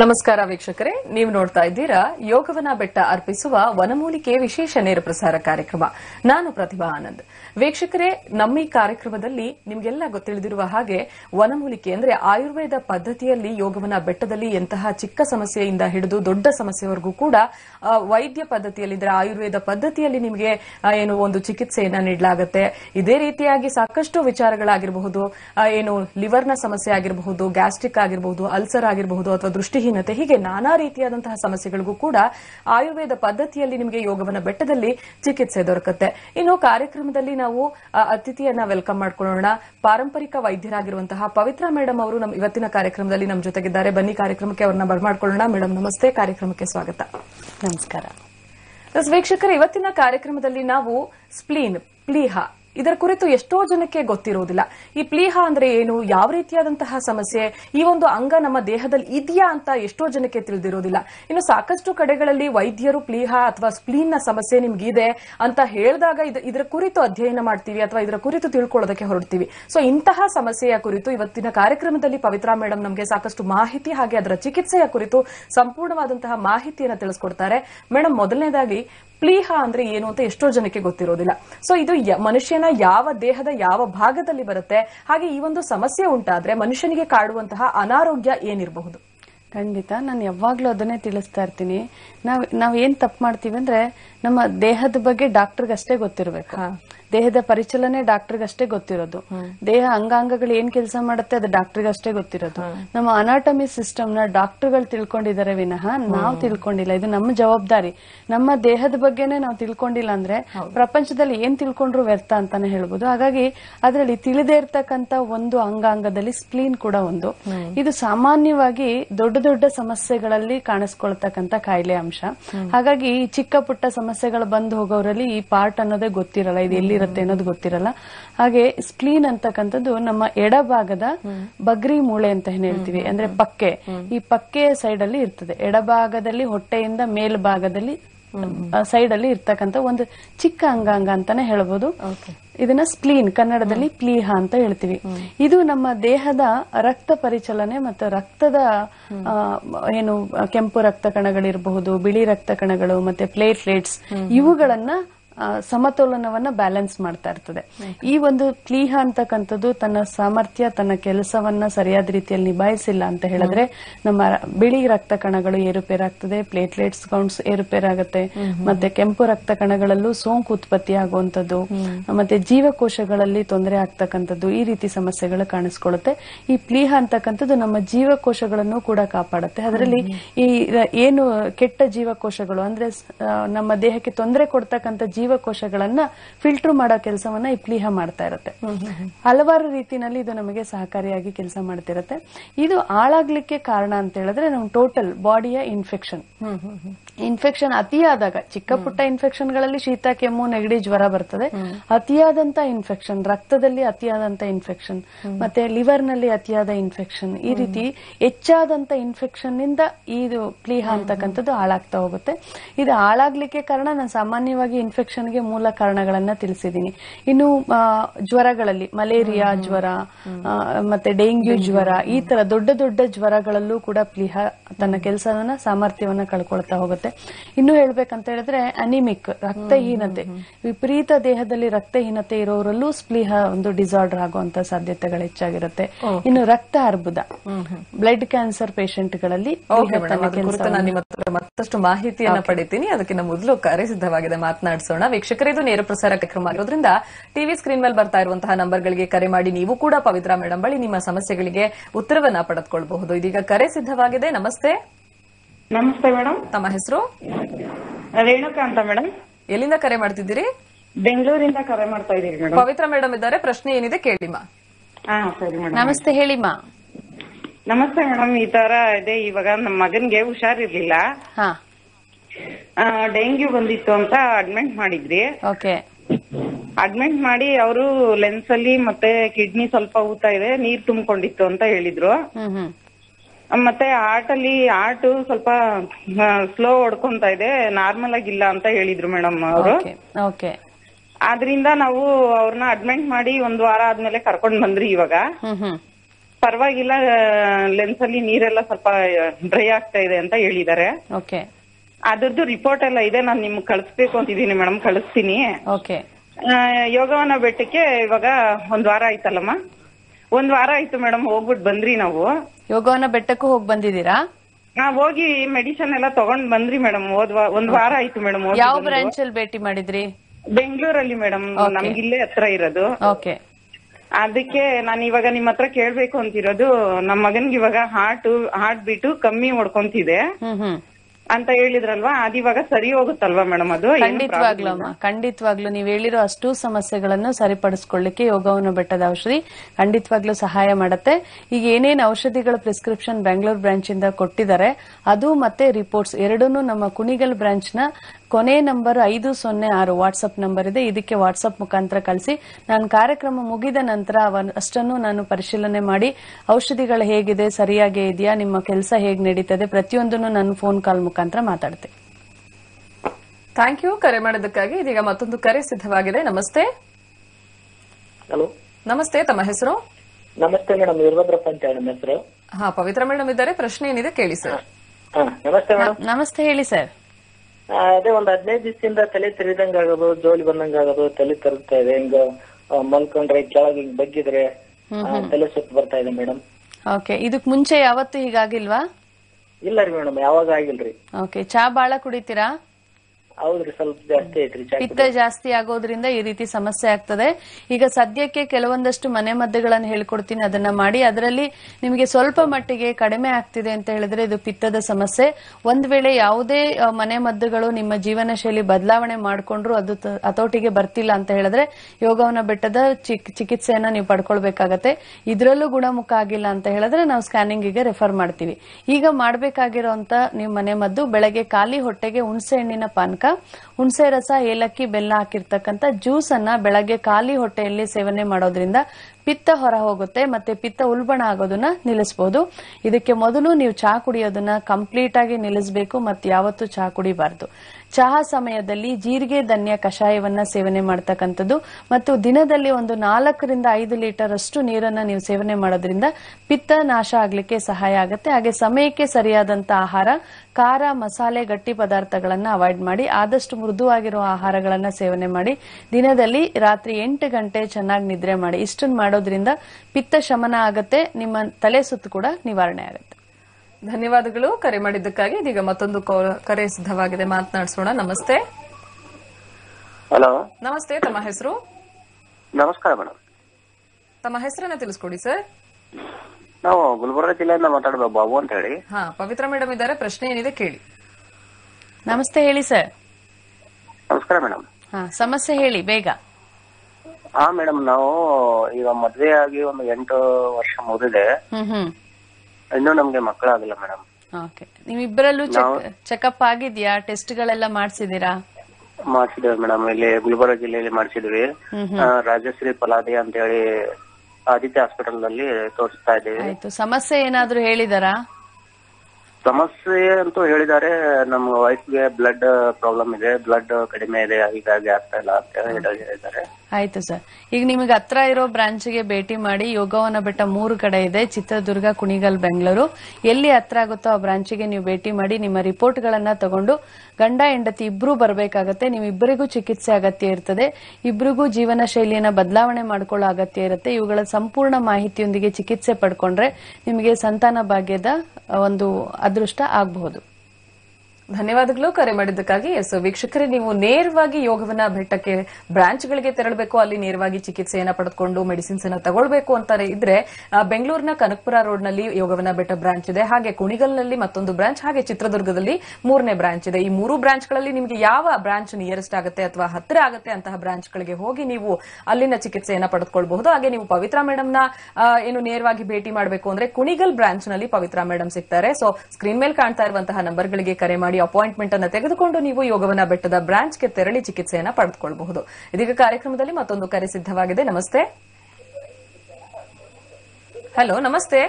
ನಮಸ್ಕಾರ ವೀಕ್ಷಕರೇ ನೀವು ನೋಡ್ತಾ ಇದ್ದೀರಾ ಯೋಗವನ ಬೆಟ್ಟ ಅರ್ಪಿಸುವ ವನಮೂಲಿಕೆ ವಿಶೇಷ ನೇರ ಪ್ರಸಾರ ಕಾರ್ಯಕ್ರಮ ನಾನು ಪ್ರತಿಭಾ ಆನಂದ್ ವೀಕ್ಷಕರೇ ನಮ್ಮ ಈ ಕಾರ್ಯಕ್ರಮದಲ್ಲಿ ನಿಮಗೆಲ್ಲ ಗೊತ್ತಿಳಿದಿರುವ ಹಾಗೆ ವನಮೂಲಿಕೆ ಅಂದರೆ ಆಯುರ್ವೇದ ಪದ್ಧತಿಯಲ್ಲಿ ಯೋಗವನ ಬೆಟ್ಟದಲ್ಲಿ ಎಂತಹ ಚಿಕ್ಕ ಸಮಸ್ಯೆಯಿಂದ ಹಿಡಿದು ದೊಡ್ಡ ಸಮಸ್ಯೆವರೆಗೂ ಕೂಡ ವೈದ್ಯ ಪದ್ಧತಿಯಲ್ಲಿ ಅಂದರೆ ಆಯುರ್ವೇದ ಪದ್ಧತಿಯಲ್ಲಿ ನಿಮಗೆ ಏನು ಒಂದು ಚಿಕಿತ್ಸೆಯನ್ನು ನೀಡಲಾಗುತ್ತೆ ಇದೇ ರೀತಿಯಾಗಿ ಸಾಕಷ್ಟು ವಿಚಾರಗಳಾಗಿರಬಹುದು ಏನು ಲಿವರ್ನ ಸಮಸ್ಯೆ ಆಗಿರಬಹುದು ಗ್ಯಾಸ್ಟ್ರಿಕ್ ಆಗಿರಬಹುದು ಅಲ್ಸರ್ ಆಗಿರಬಹುದು ಅಥವಾ ದೃಷ್ಟಿ ಬಲಹೀನತೆ ಹೀಗೆ ನಾನಾ ರೀತಿಯಾದಂತಹ ಸಮಸ್ಯೆಗಳಿಗೂ ಕೂಡ ಆಯುರ್ವೇದ ಪದ್ಧತಿಯಲ್ಲಿ ನಿಮಗೆ ಯೋಗವನ ಬೆಟ್ಟದಲ್ಲಿ ಚಿಕಿತ್ಸೆ ದೊರಕುತ್ತೆ ಇನ್ನು ಕಾರ್ಯಕ್ರಮದಲ್ಲಿ ನಾವು ಅತಿಥಿಯನ್ನ ವೆಲ್ಕಮ್ ಮಾಡ್ಕೊಳ್ಳೋಣ ಪಾರಂಪರಿಕ ವೈದ್ಯರಾಗಿರುವಂತಹ ಪವಿತ್ರ ಮೇಡಮ್ ಅವರು ನಮ್ಮ ಇವತ್ತಿನ ಕಾರ್ಯಕ್ರಮದಲ್ಲಿ ನಮ್ಮ ಜೊತೆಗಿದ್ದಾರೆ ಬನ್ನಿ ಕಾರ್ಯಕ್ರಮಕ್ಕೆ ಅವರನ್ನ ಬರ್ಮಾಡ್ಕೊಳ್ಳೋಣ ಮೇಡಮ್ ನಮಸ್ತೆ ಕಾರ್ಯಕ್ರಮಕ್ಕೆ ಸ್ವಾಗತ ನಮಸ್ಕಾರ ವೀಕ್ಷಕರ ಇವತ್ತಿನ ಕಾರ್ಯಕ್ರಮದಲ್ಲಿ ನಾವು ಸ್ಪ್ಲೀನ್ ಪ್ಲೀಹ ಇದರ ಕುರಿತು ಎಷ್ಟೋ ಜನಕ್ಕೆ ಗೊತ್ತಿರುವುದಿಲ್ಲ ಈ ಪ್ಲೀಹ ಅಂದ್ರೆ ಏನು ಯಾವ ರೀತಿಯಾದಂತಹ ಸಮಸ್ಯೆ ಈ ಒಂದು ಅಂಗ ನಮ್ಮ ದೇಹದಲ್ಲಿ ಇದೆಯಾ ಅಂತ ಎಷ್ಟೋ ಜನಕ್ಕೆ ತಿಳಿದಿರೋದಿಲ್ಲ ಇನ್ನು ಸಾಕಷ್ಟು ಕಡೆಗಳಲ್ಲಿ ವೈದ್ಯರು ಪ್ಲೀಹ ಅಥವಾ ಸ್ಪ್ಲೀನ್ ನ ಸಮಸ್ಯೆ ನಿಮ್ಗಿದೆ ಅಂತ ಹೇಳಿದಾಗ ಇದರ ಕುರಿತು ಅಧ್ಯಯನ ಮಾಡ್ತೀವಿ ಅಥವಾ ಇದರ ಕುರಿತು ತಿಳ್ಕೊಳ್ಳೋದಕ್ಕೆ ಹೊರಡ್ತೀವಿ ಸೊ ಇಂತಹ ಸಮಸ್ಯೆಯ ಕುರಿತು ಇವತ್ತಿನ ಕಾರ್ಯಕ್ರಮದಲ್ಲಿ ಪವಿತ್ರಾ ಮೇಡಮ್ ನಮಗೆ ಸಾಕಷ್ಟು ಮಾಹಿತಿ ಹಾಗೆ ಅದರ ಚಿಕಿತ್ಸೆಯ ಕುರಿತು ಸಂಪೂರ್ಣವಾದಂತಹ ಮಾಹಿತಿಯನ್ನು ತಿಳಿಸ್ಕೊಡ್ತಾರೆ ಮೇಡಮ್ ಮೊದಲನೇದಾಗಿ ಪ್ಲೀಹ ಅಂದ್ರೆ ಏನು ಅಂತ ಎಷ್ಟೋ ಜನಕ್ಕೆ ಗೊತ್ತಿರೋದಿಲ್ಲ ಸೊ ಇದು ಮನುಷ್ಯನ ಯಾವ ದೇಹದ ಯಾವ ಭಾಗದಲ್ಲಿ ಬರುತ್ತೆ ಹಾಗೆ ಈ ಒಂದು ಸಮಸ್ಯೆ ಉಂಟಾದ್ರೆ ಮನುಷ್ಯನಿಗೆ ಕಾಡುವಂತಹ ಅನಾರೋಗ್ಯ ಏನಿರಬಹುದು ಖಂಡಿತ ನಾನು ಯಾವಾಗ್ಲೂ ಅದನ್ನೇ ತಿಳಿಸ್ತಾ ಇರ್ತೀನಿ ನಾವ್ ನಾವ್ ಏನ್ ತಪ್ಪು ಮಾಡ್ತೀವಿ ಅಂದ್ರೆ ನಮ್ಮ ದೇಹದ ಬಗ್ಗೆ ಡಾಕ್ಟರ್ಗಷ್ಟೇ ಗೊತ್ತಿರಬೇಕು ದೇಹದ ಪರಿಚಲನೆ ಡಾಕ್ಟರ್ಗಷ್ಟೇ ಗೊತ್ತಿರೋದು ದೇಹ ಅಂಗಾಂಗಗಳು ಏನ್ ಕೆಲಸ ಮಾಡುತ್ತೆ ಅದು ಡಾಕ್ಟರ್ಗಷ್ಟೇ ಗೊತ್ತಿರೋದು ನಮ್ಮ ಅನಾಟಮಿ ಸಿಸ್ಟಮ್ ನ ಡಾಕ್ಟರ್ ಗಳು ತಿಳ್ಕೊಂಡಿದ್ದಾರೆ ವಿನಃ ನಾವು ತಿಳ್ಕೊಂಡಿಲ್ಲ ಇದು ನಮ್ಮ ಜವಾಬ್ದಾರಿ ನಮ್ಮ ದೇಹದ ಬಗ್ಗೆನೆ ನಾವು ತಿಳ್ಕೊಂಡಿಲ್ಲ ಅಂದ್ರೆ ಪ್ರಪಂಚದಲ್ಲಿ ಏನ್ ತಿಳ್ಕೊಂಡ್ರು ವ್ಯರ್ಥ ಅಂತಾನೆ ಹೇಳ್ಬೋದು ಹಾಗಾಗಿ ಅದರಲ್ಲಿ ತಿಳಿದೇ ಇರ್ತಕ್ಕಂತ ಒಂದು ಅಂಗಾಂಗದಲ್ಲಿ ಸ್ಪ್ಲೀನ್ ಕೂಡ ಒಂದು ಇದು ಸಾಮಾನ್ಯವಾಗಿ ದೊಡ್ಡ ದೊಡ್ಡ ಸಮಸ್ಯೆಗಳಲ್ಲಿ ಕಾಣಿಸ್ಕೊಳ್ತಕ್ಕಂತ ಕಾಯಿಲೆ ಅಂಶ ಹಾಗಾಗಿ ಚಿಕ್ಕ ಪುಟ್ಟ ಸಮಸ್ಯೆಗಳು ಬಂದು ಹೋಗೋರಲ್ಲಿ ಈ ಪಾರ್ಟ್ ಅನ್ನೋದೇ ಗೊತ್ತಿರಲ್ಲ ಇದು ಎಲ್ಲಿ ಇರುತ್ತೆ ಅನ್ನೋದು ಗೊತ್ತಿರಲ್ಲ ಹಾಗೆ ಸ್ಪ್ಲೀನ್ ಅಂತಕ್ಕಂಥದ್ದು ನಮ್ಮ ಎಡಭಾಗದ ಬಗ್ರಿ ಮೂಳೆ ಅಂತ ಏನ್ ಹೇಳ್ತೀವಿ ಅಂದ್ರೆ ಪಕ್ಕೆ ಈ ಪಕ್ಕೆಯ ಸೈಡ್ ಅಲ್ಲಿ ಇರ್ತದೆ ಎಡಭಾಗದಲ್ಲಿ ಹೊಟ್ಟೆಯಿಂದ ಮೇಲ್ಭಾಗದಲ್ಲಿ ಸೈಡ್ ಅಲ್ಲಿ ಇರ್ತಕ್ಕಂಥ ಒಂದು ಚಿಕ್ಕ ಅಂಗಾಂಗ ಅಂತಾನೆ ಹೇಳ್ಬೋದು ಇದನ್ನ ಸ್ಪ್ಲೀನ್ ಕನ್ನಡದಲ್ಲಿ ಪ್ಲೀಹ ಅಂತ ಹೇಳ್ತೀವಿ ಇದು ನಮ್ಮ ದೇಹದ ರಕ್ತ ಪರಿಚಲನೆ ಮತ್ತು ರಕ್ತದ ಏನು ಕೆಂಪು ರಕ್ತ ಕಣಗಳಿರಬಹುದು ಬಿಳಿ ರಕ್ತ ಕಣಗಳು ಮತ್ತೆ ಪ್ಲೇಟ್ಲೆಟ್ಸ್ ಇವುಗಳನ್ನ ಸಮತೋಲನವನ್ನ ಬ್ಯಾಲೆನ್ಸ್ ಮಾಡ್ತಾ ಇರ್ತದೆ ಈ ಒಂದು ಕ್ಲೀಹ ಅಂತಕ್ಕಂಥದ್ದು ತನ್ನ ಸಾಮರ್ಥ್ಯ ತನ್ನ ಕೆಲಸವನ್ನ ಸರಿಯಾದ ರೀತಿಯಲ್ಲಿ ನಿಭಾಯಿಸಿಲ್ಲ ಅಂತ ಹೇಳಿದ್ರೆ ನಮ್ಮ ಬಿಳಿ ರಕ್ತ ಕಣಗಳು ಏರುಪೇರಾಗ್ತದೆ ಪ್ಲೇಟ್ಲೆಟ್ಸ್ ಕೌಂಟ್ಸ್ ಏರುಪೇರಾಗುತ್ತೆ ಮತ್ತೆ ಕೆಂಪು ರಕ್ತ ಕಣಗಳಲ್ಲೂ ಸೋಂಕು ಉತ್ಪತ್ತಿ ಆಗುವಂತದ್ದು ಮತ್ತೆ ಜೀವಕೋಶಗಳಲ್ಲಿ ತೊಂದರೆ ಆಗ್ತಕ್ಕಂಥದ್ದು ಈ ರೀತಿ ಸಮಸ್ಯೆಗಳು ಕಾಣಿಸ್ಕೊಳ್ಳುತ್ತೆ ಈ ಪ್ಲೀಹ ಅಂತಕ್ಕಂಥದ್ದು ನಮ್ಮ ಜೀವಕೋಶಗಳನ್ನು ಕೂಡ ಕಾಪಾಡುತ್ತೆ ಅದರಲ್ಲಿ ಈ ಏನು ಕೆಟ್ಟ ಜೀವಕೋಶಗಳು ಅಂದ್ರೆ ನಮ್ಮ ದೇಹಕ್ಕೆ ತೊಂದರೆ ಕೊಡ್ತಕ್ಕಂಥ ಜೀವ ಜೀವಕೋಶಗಳನ್ನ ಫಿಲ್ಟರ್ ಮಾಡೋ ಕೆಲಸವನ್ನ ಈ ಪ್ಲೀಹ ಮಾಡ್ತಾ ಇರುತ್ತೆ ಹಲವಾರು ರೀತಿಯಲ್ಲಿ ಇದು ನಮಗೆ ಸಹಕಾರಿಯಾಗಿ ಕೆಲಸ ಮಾಡ್ತಿರತ್ತೆ ಇದು ಹಾಳಾಗ್ಲಿಕ್ಕೆ ಕಾರಣ ಅಂತ ಹೇಳಿದ್ರೆ ನಮ್ ಟೋಟಲ್ ಬಾಡಿಯ ಇನ್ಫೆಕ್ಷನ್ ಇನ್ಫೆಕ್ಷನ್ ಅತಿಯಾದಾಗ ಚಿಕ್ಕ ಪುಟ್ಟ ಇನ್ಫೆಕ್ಷನ್ಗಳಲ್ಲಿ ಶೀತ ಕೆಮ್ಮು ನೆಗಡಿ ಜ್ವರ ಬರ್ತದೆ ಅತಿಯಾದಂತ ಇನ್ಫೆಕ್ಷನ್ ರಕ್ತದಲ್ಲಿ ಅತಿಯಾದಂತ ಇನ್ಫೆಕ್ಷನ್ ಮತ್ತೆ ಲಿವರ್ ನಲ್ಲಿ ಅತಿಯಾದ ಇನ್ಫೆಕ್ಷನ್ ಈ ರೀತಿ ಹೆಚ್ಚಾದಂತ ಇನ್ಫೆಕ್ಷನ್ ನಿಂದ ಇದು ಪ್ಲೀಹ ಅಂತಕ್ಕಂಥದ್ದು ಹಾಳಾಗ್ತಾ ಹೋಗುತ್ತೆ ಇದು ಹಾಳಾಗ್ಲಿಕ್ಕೆ ಕಾರಣ ನಾನು ಸಾಮಾನ್ಯವಾಗಿ ಇನ್ಫೆಕ್ಷನ್ ಮೂಲ ಕಾರಣಗಳನ್ನ ತಿಳಿಸಿದೀನಿ ಇನ್ನು ಜ್ವರಗಳಲ್ಲಿ ಮಲೇರಿಯಾ ಜ್ವರ ಮತ್ತೆ ಡೆಂಗ್ಯೂ ಜ್ವರ ಈ ತರ ದೊಡ್ಡ ದೊಡ್ಡ ಜ್ವರಗಳಲ್ಲೂ ಕೂಡ ಪ್ಲೀಹ ತನ್ನ ಕೆಲಸವನ್ನ ಸಾಮರ್ಥ್ಯವನ್ನ ಕಳ್ಕೊಳ್ತಾ ಹೋಗುತ್ತೆ ಇನ್ನು ಹೇಳ್ಬೇಕಂತ ಹೇಳಿದ್ರೆ ಅನಿಮಿಕ್ ರಕ್ತಹೀನತೆ ವಿಪರೀತ ದೇಹದಲ್ಲಿ ರಕ್ತಹೀನತೆ ಇರೋರಲ್ಲೂ ಸ್ಪ್ಲೀಹ ಒಂದು ಡಿಸಾರ್ಡರ್ ಆಗುವಂತ ಸಾಧ್ಯತೆಗಳು ಹೆಚ್ಚಾಗಿರುತ್ತೆ ಇನ್ನು ರಕ್ತ ಅರ್ಬುದ ಬ್ಲಡ್ ಕ್ಯಾನ್ಸರ್ ಪೇಷಂಟ್ಗಳಲ್ಲಿ ಮತ್ತಷ್ಟು ಮಾಹಿತಿಯನ್ನು ಪಡಿತೀನಿ ಅದಕ್ಕಿಂತ ಮೊದಲು ಕಾರ್ಯಸಿದ್ಧವಾಗಿದೆ ಮಾತನಾಡಿಸೋಣ ಮಾಡೋಣ ನೇರ ಪ್ರಸಾರ ಕಾರ್ಯಕ್ರಮ ಆಗಿರೋದ್ರಿಂದ ಟಿವಿ ಸ್ಕ್ರೀನ್ ಮೇಲೆ ಬರ್ತಾ ಇರುವಂತಹ ನಂಬರ್ಗಳಿಗೆ ಕರೆ ಮಾಡಿ ನೀವು ಕೂಡ ಪವಿತ್ರ ಮೇಡಮ್ ಬಳಿ ನಿಮ್ಮ ಸಮಸ್ಯೆಗಳಿಗೆ ಉತ್ತರವನ್ನ ಪಡೆದುಕೊಳ್ಳಬಹುದು ಇದೀಗ ಕರೆ ಸಿದ್ಧವಾಗಿದೆ ನಮಸ್ತೆ ನಮಸ್ತೆ ಮೇಡಮ್ ತಮ್ಮ ಹೆಸರು ರೇಣುಕಾ ಅಂತ ಮೇಡಮ್ ಎಲ್ಲಿಂದ ಕರೆ ಮಾಡ್ತಿದ್ದೀರಿ ಬೆಂಗಳೂರಿಂದ ಕರೆ ಮಾಡ್ತಾ ಇದ್ದೀರಿ ಮೇಡಮ್ ಪವಿತ್ರ ಮೇಡಮ್ ಇದ್ದಾರೆ ಪ್ರಶ್ನೆ ಏನಿದೆ ಕೇಳಿಮ್ಮ ನಮಸ್ತೆ ಹೇಳಿಮ್ಮ ನಮಸ್ತೆ ಮೇಡಮ್ ಈ ತರ ಇದೆ ಇವಾಗ ನಮ್ಮ ಮಗನ್ಗೆ ಹುಷಾರಿರ್ಲಿಲ್ಲ ಡೆಂಗ್ಯೂ ಬಂದಿತ್ತು ಅಂತ ಅಡ್ಮಿಟ್ ಮಾಡಿದ್ರಿ ಓಕೆ ಅಡ್ಮಿಟ್ ಮಾಡಿ ಅವರು ಲೆನ್ಸ್ ಅಲ್ಲಿ ಮತ್ತೆ ಕಿಡ್ನಿ ಸ್ವಲ್ಪ ಊತ ಇದೆ ನೀರ್ ತುಂಬಿಕೊಂಡಿತ್ತು ಅಂತ ಹೇಳಿದ್ರು ಮತ್ತೆ ಹಾರ್ಟ್ ಅಲ್ಲಿ ಹಾರ್ಟ್ ಸ್ವಲ್ಪ ಸ್ಲೋ ಹೊಡ್ಕೊಂತ ಇದೆ ನಾರ್ಮಲ್ ಆಗಿಲ್ಲ ಅಂತ ಹೇಳಿದ್ರು ಮೇಡಮ್ ಅವರು ಆದ್ರಿಂದ ನಾವು ಅವ್ರನ್ನ ಅಡ್ಮಿಟ್ ಮಾಡಿ ಒಂದ್ ವಾರ ಆದ್ಮೇಲೆ ಕರ್ಕೊಂಡ್ ಬಂದ್ರಿ ಇವಾಗ ಪರವಾಗಿಲ್ಲ ಲೆನ್ಸ್ ಅಲ್ಲಿ ನೀರೆಲ್ಲ ಸ್ವಲ್ಪ ಡ್ರೈ ಆಗ್ತಾ ಇದೆ ಅಂತ ಹೇಳಿದ್ದಾರೆ ಅದ್ರದ್ದು ರಿಪೋರ್ಟ್ ಎಲ್ಲ ಇದೆ ನಾನು ನಿಮ್ಗೆ ಕಳಿಸ್ಬೇಕು ಅಂತಿದ್ದೀನಿ ಮೇಡಮ್ ಕಳಿಸ್ತೀನಿ ಓಕೆ ಯೋಗವನ ಬೆಟ್ಟಕ್ಕೆ ಇವಾಗ ಒಂದ್ ವಾರ ಆಯ್ತಲ್ಲಮ್ಮ ಒಂದ್ ವಾರ ಆಯ್ತು ಮೇಡಮ್ ಹೋಗ್ಬಿಟ್ಟು ಬಂದ್ರಿ ನಾವು ಯೋಗವನ ಬೆಟ್ಟಕ್ಕೂ ಹೋಗಿ ಬಂದಿದ್ದೀರಾ ಹಾ ಹೋಗಿ ಮೆಡಿಸಿನ್ ಎಲ್ಲ ತಗೊಂಡ್ ಬಂದ್ರಿ ಮೇಡಮ್ ಒಂದ್ ವಾರ ಆಯ್ತು ಮೇಡಮ್ ಯಾವ ಬ್ರಾಂಚ್ ಅಲ್ಲಿ ಭೇಟಿ ಮಾಡಿದ್ರಿ ಬೆಂಗಳೂರಲ್ಲಿ ಮೇಡಮ್ Okay. ನಮ್ಗಿಲ್ಲೇ ಹತ್ರ ಇರೋದು ಓಕೆ ಅದಕ್ಕೆ ನಾನು ಇವಾಗ ನಿಮ್ ಹತ್ರ ಕೇಳ್ಬೇಕು ಅಂತಿರೋದು ನಮ್ಮ ಮಗನ್ಗೆ ಇವಾಗ ಹಾರ್ಟ್ ಹಾರ್ಟ್ ಕಮ್ಮಿ ಹೊಡ್ಕೊಂತಿದೆ ಹ್ಮ್ ಅಂತ ಹೇಳಿದ್ರಲ್ವಾ ಇವಾಗ ಸರಿ ಹೋಗುತ್ತಲ್ವಾ ಮೇಡಮ್ ಅದು ಖಂಡಿತವಾಗ್ಲೂ ಖಂಡಿತವಾಗ್ಲೂ ನೀವು ಹೇಳಿರೋ ಅಷ್ಟು ಸಮಸ್ಯೆಗಳನ್ನು ಸರಿಪಡಿಸ್ಕೊಳ್ಳಿಕ್ಕೆ ಯೋಗವನ್ನು ಬೆಟ್ಟದ ಔಷಧಿ ಖಂಡಿತವಾಗ್ಲೂ ಸಹಾಯ ಮಾಡುತ್ತೆ ಈಗ ಏನೇನು ಔಷಧಿಗಳ ಪ್ರಿಸ್ಕ್ರಿಪ್ಷನ್ ಬೆಂಗಳೂರು ಬ್ರಾಂಚ್ ಇಂದ ಕೊಟ್ಟಿದ್ದಾರೆ ಅದು ಮತ್ತೆ ರಿಪೋರ್ಟ್ಸ್ ಎರಡನ್ನೂ ನಮ್ಮ ಕುಣಿಗಲ್ ಬ್ರಾಂಚ್ ಕೊನೆ ನಂಬರ್ ಐದು ಸೊನ್ನೆ ಆರು ವಾಟ್ಸ್ಆಪ್ ನಂಬರ್ ಇದೆ ಇದಕ್ಕೆ ವಾಟ್ಸ್ಆಪ್ ಮುಖಾಂತರ ಕಳಿಸಿ ನಾನು ಕಾರ್ಯಕ್ರಮ ಮುಗಿದ ನಂತರ ಅಷ್ಟನ್ನು ನಾನು ಪರಿಶೀಲನೆ ಮಾಡಿ ಔಷಧಿಗಳು ಹೇಗಿದೆ ಸರಿಯಾಗಿ ಇದೆಯಾ ನಿಮ್ಮ ಕೆಲಸ ಹೇಗೆ ನಡೀತದೆ ಪ್ರತಿಯೊಂದನ್ನು ನಾನು ಫೋನ್ ಕಾಲ್ ಮುಖಾಂತರ ಮಾತಾಡ್ತೇನೆ ಥ್ಯಾಂಕ್ ಯು ಕರೆ ಮಾಡೋದಕ್ಕಾಗಿ ಇದೀಗ ಮತ್ತೊಂದು ಕರೆ ಸಿದ್ಧವಾಗಿದೆ ನಮಸ್ತೆ ಹಲೋ ನಮಸ್ತೆ ತಮ್ಮ ಹೆಸರು ನಮಸ್ತೆ ಮೇಡಮ್ ವೀರಭದ್ರಪ್ಪ ಅಂತ ಹೆಸರು ಹಾ ಪವಿತ್ರ ಮೇಡಮ್ ಇದ್ದಾರೆ ಪ್ರಶ್ನೆ ಏನಿದೆ ಕೇಳಿ ಸರ್ ನಮಸ್ತೆ ಮೇಡಮ್ ನಮಸ್ತೆ ಹೇಳಿ ಸರ್ ಅದೇ ಒಂದ್ ಹದಿನೈದು ದಿವಸದಿಂದ ತಲೆ ತಿರಿದಂಗ ಆಗೋದು ಜೋಲಿ ಬಂದಂಗ ಆಗೋದು ತಲೆ ತರುತ್ತಾ ಇದೆ ಹಿಂಗ ಮಲ್ಕೊಂಡ್ರೆ ಕೆಳಗ್ ಹಿಂಗ್ ಬಗ್ಗಿದ್ರೆ ತಲೆ ಸುತ್ತ ಬರ್ತಾ ಇದೆ ಮೇಡಮ್ ಓಕೆ ಇದಕ್ ಮುಂಚೆ ಯಾವತ್ತು ಹೀಗಾಗಿಲ್ವಾ ಇಲ್ಲ ರೀ ಮೇಡಮ್ ಯಾವಾಗ ಆಗಿಲ್ರಿ ಓಕೆ ಚಾ ಬಾಳ ಕುಡಿತೀರಾ ಸ್ವಲ್ಪ ಜಾಸ್ತಿ ಪಿತ್ತ ಜಾಸ್ತಿ ಆಗೋದ್ರಿಂದ ಈ ರೀತಿ ಸಮಸ್ಯೆ ಆಗ್ತದೆ ಈಗ ಸದ್ಯಕ್ಕೆ ಕೆಲವೊಂದಷ್ಟು ಮನೆ ಮದ್ದುಗಳನ್ನು ಹೇಳ್ಕೊಡ್ತೀನಿ ಅದನ್ನ ಮಾಡಿ ಅದರಲ್ಲಿ ನಿಮಗೆ ಸ್ವಲ್ಪ ಮಟ್ಟಿಗೆ ಕಡಿಮೆ ಆಗ್ತಿದೆ ಅಂತ ಹೇಳಿದ್ರೆ ಇದು ಪಿತ್ತದ ಸಮಸ್ಯೆ ಒಂದ್ ವೇಳೆ ಯಾವುದೇ ಮನೆ ಮದ್ದುಗಳು ನಿಮ್ಮ ಜೀವನ ಶೈಲಿ ಬದಲಾವಣೆ ಮಾಡಿಕೊಂಡ್ರು ಅದು ಹತೋಟಿಗೆ ಬರ್ತಿಲ್ಲ ಅಂತ ಹೇಳಿದ್ರೆ ಯೋಗವನ ಬೆಟ್ಟದ ಚಿಕಿತ್ಸೆಯನ್ನ ನೀವು ಪಡ್ಕೊಳ್ಬೇಕಾಗತ್ತೆ ಇದರಲ್ಲೂ ಗುಣಮುಖ ಆಗಿಲ್ಲ ಅಂತ ಹೇಳಿದ್ರೆ ನಾವು ಸ್ಕ್ಯಾನಿಂಗ್ ಗೆ ರೆಫರ್ ಮಾಡ್ತೀವಿ ಈಗ ಮಾಡಬೇಕಾಗಿರೋಂತ ನೀವು ಮನೆ ಮದ್ದು ಬೆಳಗ್ಗೆ ಖಾಲಿ ಹೊಟ್ಟೆಗೆ ಹುಣಸೆ ಹಣ್ಣಿನ ಹುಣಸೆ ರಸ ಏಲಕ್ಕಿ ಬೆಲ್ಲ ಹಾಕಿರ್ತಕ್ಕಂಥ ಜ್ಯೂಸ್ ಅನ್ನ ಬೆಳಗ್ಗೆ ಖಾಲಿ ಹೊಟ್ಟೆಯಲ್ಲಿ ಸೇವನೆ ಮಾಡೋದ್ರಿಂದ ಪಿತ್ತ ಹೊರ ಹೋಗುತ್ತೆ ಮತ್ತೆ ಪಿತ್ತ ಉಲ್ಬಣ ಆಗೋದನ್ನ ನಿಲ್ಲಿಸಬಹುದು ಇದಕ್ಕೆ ಮೊದಲು ನೀವು ಚಹಾ ಕುಡಿಯೋದನ್ನ ಕಂಪ್ಲೀಟ್ ಆಗಿ ನಿಲ್ಲಿಸಬೇಕು ಮತ್ತೆ ಯಾವತ್ತು ಚಹಾ ಕುಡಿಬಾರದು ಚಹಾ ಸಮಯದಲ್ಲಿ ಜೀರಿಗೆ ಧನ್ಯ ಕಷಾಯವನ್ನ ಸೇವನೆ ಮಾಡತಕ್ಕಂಥದ್ದು ಮತ್ತು ದಿನದಲ್ಲಿ ಒಂದು ನಾಲ್ಕರಿಂದ ಐದು ಲೀಟರ್ ಅಷ್ಟು ನೀರನ್ನ ನೀವು ಸೇವನೆ ಮಾಡೋದ್ರಿಂದ ಪಿತ್ತ ನಾಶ ಆಗ್ಲಿಕ್ಕೆ ಸಹಾಯ ಆಗುತ್ತೆ ಹಾಗೆ ಸಮಯಕ್ಕೆ ಸರಿಯಾದಂತಹ ಆಹಾರ ಖಾರ ಮಸಾಲೆ ಗಟ್ಟಿ ಪದಾರ್ಥಗಳನ್ನ ಅವಾಯ್ಡ್ ಮಾಡಿ ಆದಷ್ಟು ಮೃದುವಾಗಿರುವ ಆಹಾರಗಳನ್ನ ಸೇವನೆ ಮಾಡಿ ದಿನದಲ್ಲಿ ರಾತ್ರಿ ಎಂಟು ಗಂಟೆ ಚೆನ್ನಾಗಿ ನಿದ್ರೆ ಮಾಡಿ ಇಷ್ಟನ್ನು ಮಾಡೋ ಮಾಡೋದ್ರಿಂದ ಪಿತ್ತ ಶಮನ ಆಗತ್ತೆ ನಿಮ್ಮ ತಲೆ ಸುತ್ತು ಕೂಡ ನಿವಾರಣೆ ಆಗುತ್ತೆ ಧನ್ಯವಾದಗಳು ಕರೆ ಮಾಡಿದ್ದಕ್ಕಾಗಿ ಇದೀಗ ಮತ್ತೊಂದು ಕರೆ ಸಿದ್ಧವಾಗಿದೆ ಮಾತನಾಡಿಸೋಣ ನಮಸ್ತೆ ಹಲೋ ನಮಸ್ತೆ ತಮ್ಮ ಹೆಸರು ನಮಸ್ಕಾರ ಮೇಡಮ್ ತಮ್ಮ ಹೆಸರನ್ನ ತಿಳಿಸ್ಕೊಡಿ ಸರ್ ನಾವು ಗುಲ್ಬರ್ಗ ಜಿಲ್ಲೆಯಿಂದ ಮಾತಾಡಬೇಕು ಬಾಬು ಅಂತ ಹೇಳಿ ಹಾ ಪವಿತ್ರ ಮೇಡಮ್ ಇದ್ದಾರೆ ಪ್ರಶ್ನೆ ಏನಿದೆ ಕೇಳಿ ನಮಸ್ತೆ ಹೇಳಿ ಸರ್ ನಮಸ್ಕಾರ ಮೇಡಮ್ ಹಾ ಸಮಸ್ಯೆ ಹೇಳಿ ಬೇಗ ಹಾ ಮೇಡಮ್ ನಾವು ಈಗ ಮದ್ವೆ ಆಗಿ ಒಂದು ಎಂಟು ವರ್ಷ ಮುಗಿದೆ ಇನ್ನೂ ನಮ್ಗೆ ಮಕ್ಕಳಾಗಿಲ್ಲ ಮೇಡಮ್ ಓಕೆ ನೀವಿಬ್ಬರಲ್ಲೂ ಚೆಕಪ್ ಆಗಿದ್ಯಾ ಟೆಸ್ಟ್ ಗಳೆಲ್ಲ ಮಾಡಿಸಿದೀರಾ ಮಾಡಿಸಿದ್ವಿ ಮೇಡಮ್ ಇಲ್ಲಿ ಗುಲ್ಬರ್ಗ ಜಿಲ್ಲೆಯಲ್ಲಿ ಮಾಡಿಸಿದ್ವಿ ರಾಜಶ್ರೀ ಪಲಾದಿ ಅಂತ ಹೇಳಿ ಆದಿತ್ಯ ಹಾಸ್ಪಿಟಲ್ ನಲ್ಲಿ ತೋರಿಸ್ತಾ ಇದ್ದೀವಿ ಸಮಸ್ಯೆ ಏನಾದ್ರೂ ಹೇಳಿದಾರಾ ಸಮಸ್ಯೆ ಅಂತೂ ಹೇಳಿದ್ದಾರೆ ನಮ್ಮ ವೈಫ್ಗೆ ಬ್ಲಡ್ ಪ್ರಾಬ್ಲಮ್ ಇದೆ ಬ್ಲಡ್ ಕಡಿಮೆ ಇದೆ ಹೀಗಾಗಿ ಆಗ್ತಾ ಇಲ್ಲ ಅಂತ ಹೇಳಿದ್ದಾರೆ ಆಯ್ತು ಸರ್ ಈಗ ನಿಮಗೆ ಹತ್ರ ಇರೋ ಬ್ರಾಂಚ್ಗೆ ಭೇಟಿ ಮಾಡಿ ಯೋಗವನ ಬೆಟ್ಟ ಮೂರು ಕಡೆ ಇದೆ ಚಿತ್ರದುರ್ಗ ಕುಣಿಗಲ್ ಬೆಂಗಳೂರು ಎಲ್ಲಿ ಹತ್ರ ಆಗುತ್ತೋ ಆ ಬ್ರಾಂಚ್ಗೆ ನೀವು ಭೇಟಿ ಮಾಡಿ ನಿಮ್ಮ ರಿಪೋರ್ಟ್ಗಳನ್ನ ತಗೊಂಡು ಗಂಡ ಹೆಂಡತಿ ಇಬ್ರು ಬರಬೇಕಾಗತ್ತೆ ಇಬ್ಬರಿಗೂ ಚಿಕಿತ್ಸೆ ಅಗತ್ಯ ಇರ್ತದೆ ಇಬ್ಬರಿಗೂ ಜೀವನ ಶೈಲಿಯನ್ನ ಬದಲಾವಣೆ ಮಾಡ್ಕೊಳ್ಳೋ ಅಗತ್ಯ ಇರುತ್ತೆ ಇವುಗಳ ಸಂಪೂರ್ಣ ಮಾಹಿತಿಯೊಂದಿಗೆ ಚಿಕಿತ್ಸೆ ಪಡ್ಕೊಂಡ್ರೆ ನಿಮಗೆ ಸಂತಾನ ಭಾಗ್ಯದ ಒಂದು ಅದೃಷ್ಟ ಆಗಬಹುದು ಧನ್ಯವಾದಗಳು ಕರೆ ಮಾಡಿದ್ದಕ್ಕಾಗಿ ಎಸ್ ವೀಕ್ಷಕರೇ ನೀವು ನೇರವಾಗಿ ಯೋಗವನ್ನ ಬೆಟ್ಟಕ್ಕೆ ಬ್ರಾಂಚ್ಗಳಿಗೆ ತೆರಳಬೇಕು ಅಲ್ಲಿ ನೇರವಾಗಿ ಚಿಕಿತ್ಸೆಯನ್ನ ಪಡೆದುಕೊಂಡು ಮೆಡಿಸಿನ್ಸ್ ಅನ್ನ ತಗೊಳ್ಬೇಕು ಅಂತಾರೆ ಇದ್ರೆ ಬೆಂಗಳೂರಿನ ಕನಕಪುರ ರೋಡ್ನಲ್ಲಿ ಯೋಗವನ ಬೆಟ್ಟ ಬ್ರಾಂಚ್ ಇದೆ ಹಾಗೆ ಕುಣಿಗಲ್ನಲ್ಲಿ ಮತ್ತೊಂದು ಬ್ರಾಂಚ್ ಹಾಗೆ ಚಿತ್ರದುರ್ಗದಲ್ಲಿ ಮೂರನೇ ಬ್ರಾಂಚ್ ಇದೆ ಈ ಮೂರು ಬ್ರಾಂಚ್ಗಳಲ್ಲಿ ನಿಮಗೆ ಯಾವ ಬ್ರಾಂಚ್ ನಿಯರೆಸ್ಟ್ ಆಗುತ್ತೆ ಅಥವಾ ಹತ್ತಿರ ಆಗುತ್ತೆ ಅಂತಹ ಗಳಿಗೆ ಹೋಗಿ ನೀವು ಅಲ್ಲಿನ ಚಿಕಿತ್ಸೆಯನ್ನ ಪಡೆದುಕೊಳ್ಬಹುದು ಹಾಗೆ ನೀವು ಪವಿತ್ರ ಮೇಡಮ್ನ ಏನು ನೇರವಾಗಿ ಭೇಟಿ ಮಾಡಬೇಕು ಅಂದ್ರೆ ಕುಣಿಗಲ್ ಬ್ರಾಂಚ್ನಲ್ಲಿ ಪವಿತ್ರಾ ಮೇಡಮ್ ಸಿಗ್ತಾರೆ ಸೊ ಸ್ಕ್ರೀನ್ ಮೇಲೆ ಕಾಣ್ತಾ ಇರುವಂತಹ ನಂಬರ್ಗಳಿಗೆ ಕರೆ ಮಾಡಿ ಅಪಾಯಿಂಟ್ಮೆಂಟ್ ಅನ್ನು ತೆಗೆದುಕೊಂಡು ನೀವು ಯೋಗವನ ಬೆಟ್ಟದ ಬ್ರಾಂಚ್ಗೆ ತೆರಳಿ ಚಿಕಿತ್ಸೆಯನ್ನು ಪಡೆದುಕೊಳ್ಳಬಹುದು ಇದೀಗ ಕಾರ್ಯಕ್ರಮದಲ್ಲಿ ಮತ್ತೊಂದು ಕರೆ ಸಿದ್ಧವಾಗಿದೆ ನಮಸ್ತೆ ಹಲೋ ನಮಸ್ತೆ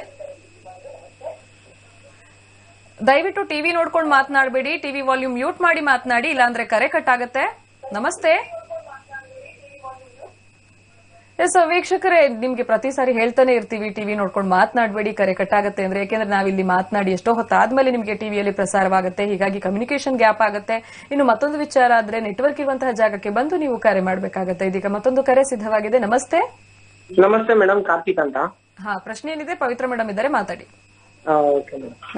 ದಯವಿಟ್ಟು ಟಿವಿ ನೋಡ್ಕೊಂಡು ಮಾತನಾಡಬೇಡಿ ಟಿವಿ ವಾಲ್ಯೂಮ್ ಮ್ಯೂಟ್ ಮಾಡಿ ಮಾತನಾಡಿ ಇಲ್ಲಾಂದ್ರೆ ಕರೆ ಕಟ್ ಆಗುತ್ತೆ ನಮಸ್ತೆ ಎಸ್ ವೀಕ್ಷಕರೇ ನಿಮ್ಗೆ ಪ್ರತಿ ಸಾರಿ ಹೇಳ್ತಾನೆ ಇರ್ತೀವಿ ಟಿವಿ ನೋಡ್ಕೊಂಡು ಮಾತನಾಡಬೇಡಿ ಕರೆ ಕಟ್ಟಾಗುತ್ತೆ ಅಂದ್ರೆ ಯಾಕೆಂದ್ರೆ ನಾವಿಲ್ಲಿ ಮಾತನಾಡಿ ಎಷ್ಟೋ ಹೊತ್ತಾದ್ಮೇಲೆ ನಿಮಗೆ ಟಿವಿಯಲ್ಲಿ ಪ್ರಸಾರವಾಗುತ್ತೆ ಹೀಗಾಗಿ ಕಮ್ಯುನಿಕೇಶನ್ ಗ್ಯಾಪ್ ಆಗುತ್ತೆ ಇನ್ನು ಮತ್ತೊಂದು ವಿಚಾರ ಆದ್ರೆ ನೆಟ್ವರ್ಕ್ ಇರುವಂತಹ ಜಾಗಕ್ಕೆ ಬಂದು ನೀವು ಕರೆ ಮಾಡಬೇಕಾಗತ್ತೆ ಇದೀಗ ಮತ್ತೊಂದು ಕರೆ ಸಿದ್ಧವಾಗಿದೆ ನಮಸ್ತೆ ನಮಸ್ತೆ ಮೇಡಮ್ ಕಾರ್ತಿಕ್ ಅಂತ ಹಾ ಪ್ರಶ್ನೆ ಏನಿದೆ ಪವಿತ್ರ ಮೇಡಮ್ ಇದ್ದಾರೆ ಮಾತಾಡಿ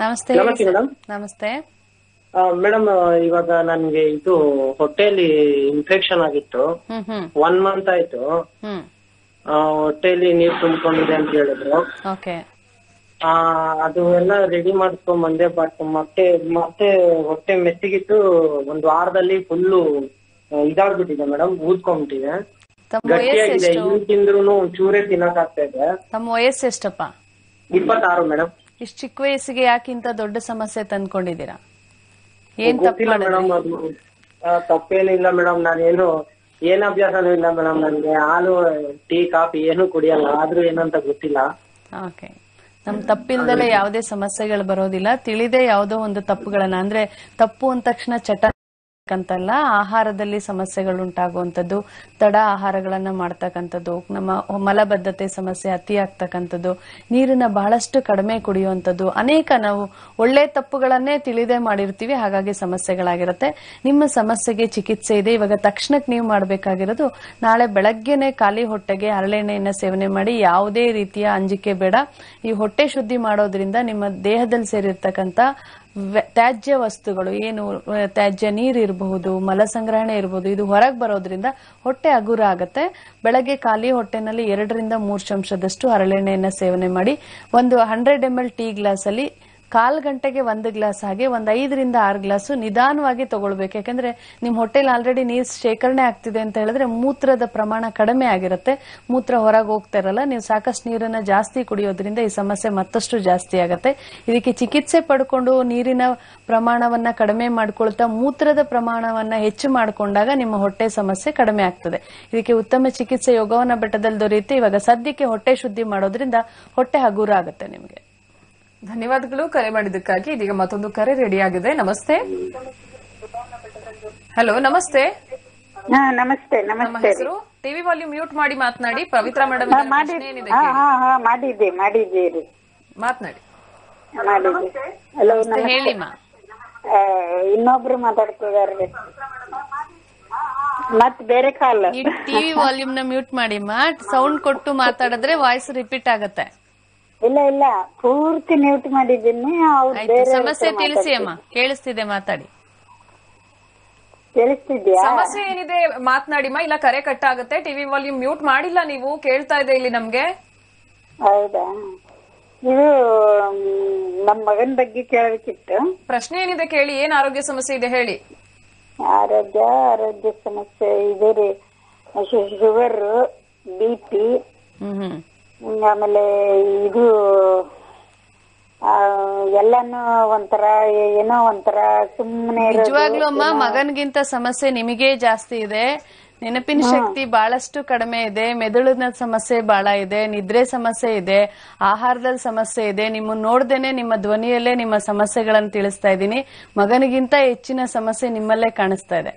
ನಮಸ್ತೆ ನಮಸ್ತೆ ಮೇಡಮ್ ಇವಾಗ ನನ್ಗೆ ಇದು ಹೊಟ್ಟೆಯಲ್ಲಿ ಇನ್ಫೆಕ್ಷನ್ ಆಗಿತ್ತು ಒನ್ ಮಂತ್ ಆಯ್ತು ಹೊಟ್ಟೆಯಲ್ಲಿ ನೀರ್ ತುಂಬಿಕೊಂಡಿದೆ ಅಂತ ಹೇಳಿದ್ರು ಆ ಅದು ಎಲ್ಲ ರೆಡಿ ಮಾಡ್ಕೊಂಡ್ ಬಂದೆ ಬಟ್ ಮತ್ತೆ ಮತ್ತೆ ಹೊಟ್ಟೆ ಮೆತ್ತಗಿಟ್ಟು ಒಂದ್ ವಾರದಲ್ಲಿ ಫುಲ್ಲು ಇದಾಗ್ಬಿಟ್ಟಿದೆ ಮೇಡಮ್ ಊದ್ಕೊಂಡ್ಬಿಟ್ಟಿದೆ ತಮ್ಮ ಗಟ್ಟಿಯಾಗಿದೆ ಎಷ್ಟು ತಿಂದ್ರು ಚೂರೇ ತಿನ್ನಕ್ ಆಗ್ತಾ ಇದೆ ತಮ್ಮ ವಯಸ್ಸು ಎಷ್ಟಪ್ಪ ಇಪ್ಪತ್ತಾರು ಮೇಡಮ್ ಇಷ್ಟು ಚಿಕ್ಕ ವಯಸ್ಸಿಗೆ ಯಾಕಿಂತ ದೊಡ್ಡ ಸಮಸ್ಯೆ ತಂದ್ಕೊಂಡಿದೀರಾ ಏನ್ ತಪ್ಪಿಲ್ಲ ಮೇಡಮ್ ಆ, ತಪ್ಪೇನಿಲ್ಲ ಮೇಡಮ್ ನಾನೇನು ಏನ್ ಅಭ್ಯಾಸ ಇಲ್ಲ ಮೇಡಮ್ ನನಗೆ ಹಾಲು ಟೀ ಕಾಫಿ ಏನು ಕುಡಿಯಲ್ಲ ಆದ್ರೂ ಏನಂತ ಗೊತ್ತಿಲ್ಲ ಓಕೆ ನಮ್ ತಪ್ಪಿಲ್ದಲೆ ಯಾವುದೇ ಸಮಸ್ಯೆಗಳು ಬರೋದಿಲ್ಲ ತಿಳಿದೇ ಯಾವುದೋ ಒಂದು ತಪ್ಪುಗಳನ್ನ ಅಂದ್ರೆ ತಪ್ಪು ಅಂದ ತಕ್ಷಣ ಚಟ ಕಂತಲ್ಲ ಆಹಾರದಲ್ಲಿ ಸಮಸ್ಯೆಗಳು ತಡ ಆಹಾರಗಳನ್ನ ಮಾಡ್ತಕ್ಕಂಥದ್ದು ನಮ್ಮ ಮಲಬದ್ಧತೆ ಸಮಸ್ಯೆ ಅತಿ ಆಗ್ತಕ್ಕಂಥದ್ದು ನೀರನ್ನ ಬಹಳಷ್ಟು ಕಡಿಮೆ ಕುಡಿಯುವಂಥದ್ದು ಅನೇಕ ನಾವು ಒಳ್ಳೆ ತಪ್ಪುಗಳನ್ನೇ ತಿಳಿದೇ ಮಾಡಿರ್ತೀವಿ ಹಾಗಾಗಿ ಸಮಸ್ಯೆಗಳಾಗಿರುತ್ತೆ ನಿಮ್ಮ ಸಮಸ್ಯೆಗೆ ಚಿಕಿತ್ಸೆ ಇದೆ ಇವಾಗ ತಕ್ಷಣಕ್ಕೆ ನೀವು ಮಾಡಬೇಕಾಗಿರೋದು ನಾಳೆ ಬೆಳಗ್ಗೆನೆ ಖಾಲಿ ಹೊಟ್ಟೆಗೆ ಹರಳೆಣ್ಣೆಯನ್ನ ಸೇವನೆ ಮಾಡಿ ಯಾವುದೇ ರೀತಿಯ ಅಂಜಿಕೆ ಬೇಡ ಈ ಹೊಟ್ಟೆ ಶುದ್ಧಿ ಮಾಡೋದ್ರಿಂದ ನಿಮ್ಮ ದೇಹದಲ್ಲಿ ಸೇರಿರ್ತಕ್ಕಂಥ ತ್ಯಾಜ್ಯ ವಸ್ತುಗಳು ಏನು ತ್ಯಾಜ್ಯ ನೀರು ಇರಬಹುದು ಮಲ ಸಂಗ್ರಹಣೆ ಇರಬಹುದು ಇದು ಹೊರಗೆ ಬರೋದ್ರಿಂದ ಹೊಟ್ಟೆ ಹಗುರ ಆಗತ್ತೆ ಬೆಳಗ್ಗೆ ಖಾಲಿ ಹೊಟ್ಟೆನಲ್ಲಿ ಎರಡರಿಂದ ಮೂರು ಚಮಚದಷ್ಟು ಹರಳೆಣ್ಣೆಯನ್ನ ಸೇವನೆ ಮಾಡಿ ಒಂದು hundred ML L tea glass ಅಲ್ಲಿ ಕಾಲು ಗಂಟೆಗೆ ಒಂದು ಗ್ಲಾಸ್ ಹಾಗೆ ಒಂದ್ ಐದರಿಂದ ಆರು ಗ್ಲಾಸ್ ನಿಧಾನವಾಗಿ ತಗೊಳ್ಬೇಕು ಯಾಕಂದ್ರೆ ನಿಮ್ಮ ಹೊಟ್ಟೆಲಿ ಆಲ್ರೆಡಿ ನೀರ್ ಶೇಖರಣೆ ಆಗ್ತಿದೆ ಅಂತ ಹೇಳಿದ್ರೆ ಮೂತ್ರದ ಪ್ರಮಾಣ ಕಡಿಮೆ ಆಗಿರುತ್ತೆ ಮೂತ್ರ ಹೊರಗೆ ಹೋಗ್ತಾ ಇರಲ್ಲ ನೀವು ಸಾಕಷ್ಟು ನೀರನ್ನ ಜಾಸ್ತಿ ಕುಡಿಯೋದ್ರಿಂದ ಈ ಸಮಸ್ಯೆ ಮತ್ತಷ್ಟು ಜಾಸ್ತಿ ಆಗುತ್ತೆ ಇದಕ್ಕೆ ಚಿಕಿತ್ಸೆ ಪಡ್ಕೊಂಡು ನೀರಿನ ಪ್ರಮಾಣವನ್ನ ಕಡಿಮೆ ಮಾಡ್ಕೊಳ್ತಾ ಮೂತ್ರದ ಪ್ರಮಾಣವನ್ನ ಹೆಚ್ಚು ಮಾಡಿಕೊಂಡಾಗ ನಿಮ್ಮ ಹೊಟ್ಟೆ ಸಮಸ್ಯೆ ಕಡಿಮೆ ಆಗ್ತದೆ ಇದಕ್ಕೆ ಉತ್ತಮ ಚಿಕಿತ್ಸೆ ಯೋಗವನ್ನ ಬೆಟ್ಟದಲ್ಲಿ ದೊರೆಯುತ್ತೆ ಇವಾಗ ಸದ್ಯಕ್ಕೆ ಹೊಟ್ಟೆ ಶುದ್ಧಿ ಮಾಡೋದ್ರಿಂದ ಹೊಟ್ಟೆ ಹಗುರ ಆಗುತ್ತೆ ನಿಮಗೆ ಧನ್ಯವಾದಗಳು ಕರೆ ಮಾಡಿದ್ದಕ್ಕಾಗಿ ಇದೀಗ ಮತ್ತೊಂದು ಕರೆ ರೆಡಿ ಆಗಿದೆ ನಮಸ್ತೆ ಹಲೋ ನಮಸ್ತೆ ನಮಸ್ತೆ ನಮಸ್ತೆ ಟಿವಿ ವಾಲ್ಯೂಮ್ ಮ್ಯೂಟ್ ಮಾಡಿ ಮಾತನಾಡಿ ಪವಿತ್ರ ಮೇಡಮ್ ಮಾತನಾಡಿ ಇನ್ನೊಬ್ರು ಮಾತಾಡ್ತಿದ್ದಾರೆ ಮತ್ ಬೇರೆ ಕಾಲ ಟಿವಿ ವಾಲ್ಯೂಮ್ ನ ಮ್ಯೂಟ್ ಮಾಡಿ ಮಾ ಸೌಂಡ್ ಕೊಟ್ಟು ಮಾತಾಡಿದ್ರೆ ವಾಯ್ಸ್ ರಿಪೀಟ್ ಆಗತ್ತೆ ಇಲ್ಲ ಇಲ್ಲ ಪೂರ್ತಿ ಮ್ಯೂಟ್ ಮಾಡಿದ್ದೀನಿ ಸಮಸ್ಯೆ ತಿಳಿಸಿ ಅಮ್ಮ ಕೇಳಿಸ್ತಿದೆ ಮಾತಾಡಿ ಕೇಳಿಸ್ತಿದ್ಯಾ ಸಮಸ್ಯೆ ಏನಿದೆ ಮಾತನಾಡಿಮ್ಮ ಇಲ್ಲ ಕರೆ ಕಟ್ ಆಗುತ್ತೆ ಟಿವಿ ವಾಲ್ಯೂಮ್ ಮ್ಯೂಟ್ ಮಾಡಿಲ್ಲ ನೀವು ಕೇಳ್ತಾ ಇದೆ ಇಲ್ಲಿ ನಮ್ಗೆ ಹೌದಾ ಇದು ನಮ್ ಮಗನ್ ಬಗ್ಗೆ ಕೇಳಬೇಕಿತ್ತು ಪ್ರಶ್ನೆ ಏನಿದೆ ಕೇಳಿ ಏನ್ ಆರೋಗ್ಯ ಸಮಸ್ಯೆ ಇದೆ ಹೇಳಿ ಆರೋಗ್ಯ ಆರೋಗ್ಯ ಸಮಸ್ಯೆ ಇದೆ ರೀ ಶುಗರ್ ಬಿ ಪಿ ಆಮೇಲೆ ಇದು ಎಲ್ಲಾನು ಒಂಥರ ಏನೋ ಒಂಥರ ಸುಮ್ಮನೆ ನಿಜವಾಗ್ಲೂ ಅಮ್ಮ ಮಗನ್ಗಿಂತ ಸಮಸ್ಯೆ ನಿಮಗೆ ಜಾಸ್ತಿ ಇದೆ ನೆನಪಿನ ಶಕ್ತಿ ಬಹಳಷ್ಟು ಕಡಿಮೆ ಇದೆ ಮೆದುಳಿನ ಸಮಸ್ಯೆ ಬಹಳ ಇದೆ ನಿದ್ರೆ ಸಮಸ್ಯೆ ಇದೆ ಆಹಾರದಲ್ಲಿ ಸಮಸ್ಯೆ ಇದೆ ನಿಮ್ಮ ನೋಡ್ದೇನೆ ನಿಮ್ಮ ಧ್ವನಿಯಲ್ಲೇ ನಿಮ್ಮ ಸಮಸ್ಯೆಗಳನ್ನು ತಿಳಿಸ್ತಾ ಇದ್ದೀನಿ ಮಗನಿಗಿಂತ ಹೆಚ್ಚಿನ ಸಮಸ್ಯೆ ನಿಮ್ಮಲ್ಲೇ ಕಾಣಿಸ್ತಾ ಇದೆ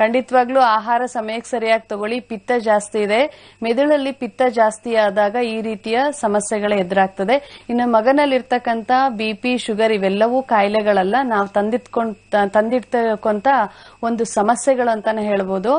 ಖಂಡಿತವಾಗ್ಲೂ ಆಹಾರ ಸಮಯಕ್ಕೆ ಸರಿಯಾಗಿ ತಗೊಳ್ಳಿ ಪಿತ್ತ ಜಾಸ್ತಿ ಇದೆ ಮೆದುಳಲ್ಲಿ ಪಿತ್ತ ಜಾಸ್ತಿ ಆದಾಗ ಈ ರೀತಿಯ ಸಮಸ್ಯೆಗಳು ಎದುರಾಗ್ತದೆ ಇನ್ನು ಮಗನಲ್ಲಿರ್ತಕ್ಕಂಥ ಬಿಪಿ ಶುಗರ್ ಇವೆಲ್ಲವೂ ಕಾಯಿಲೆಗಳಲ್ಲ ನಾವು ತಂದಿಟ್ಕೊಂಡ್ ತಂದಿಡ್ತಕ್ಕೊಂತ ಒಂದು ಸಮಸ್ಯೆಗಳು ಅಂತಾನೆ ಹೇಳ್ಬೋದು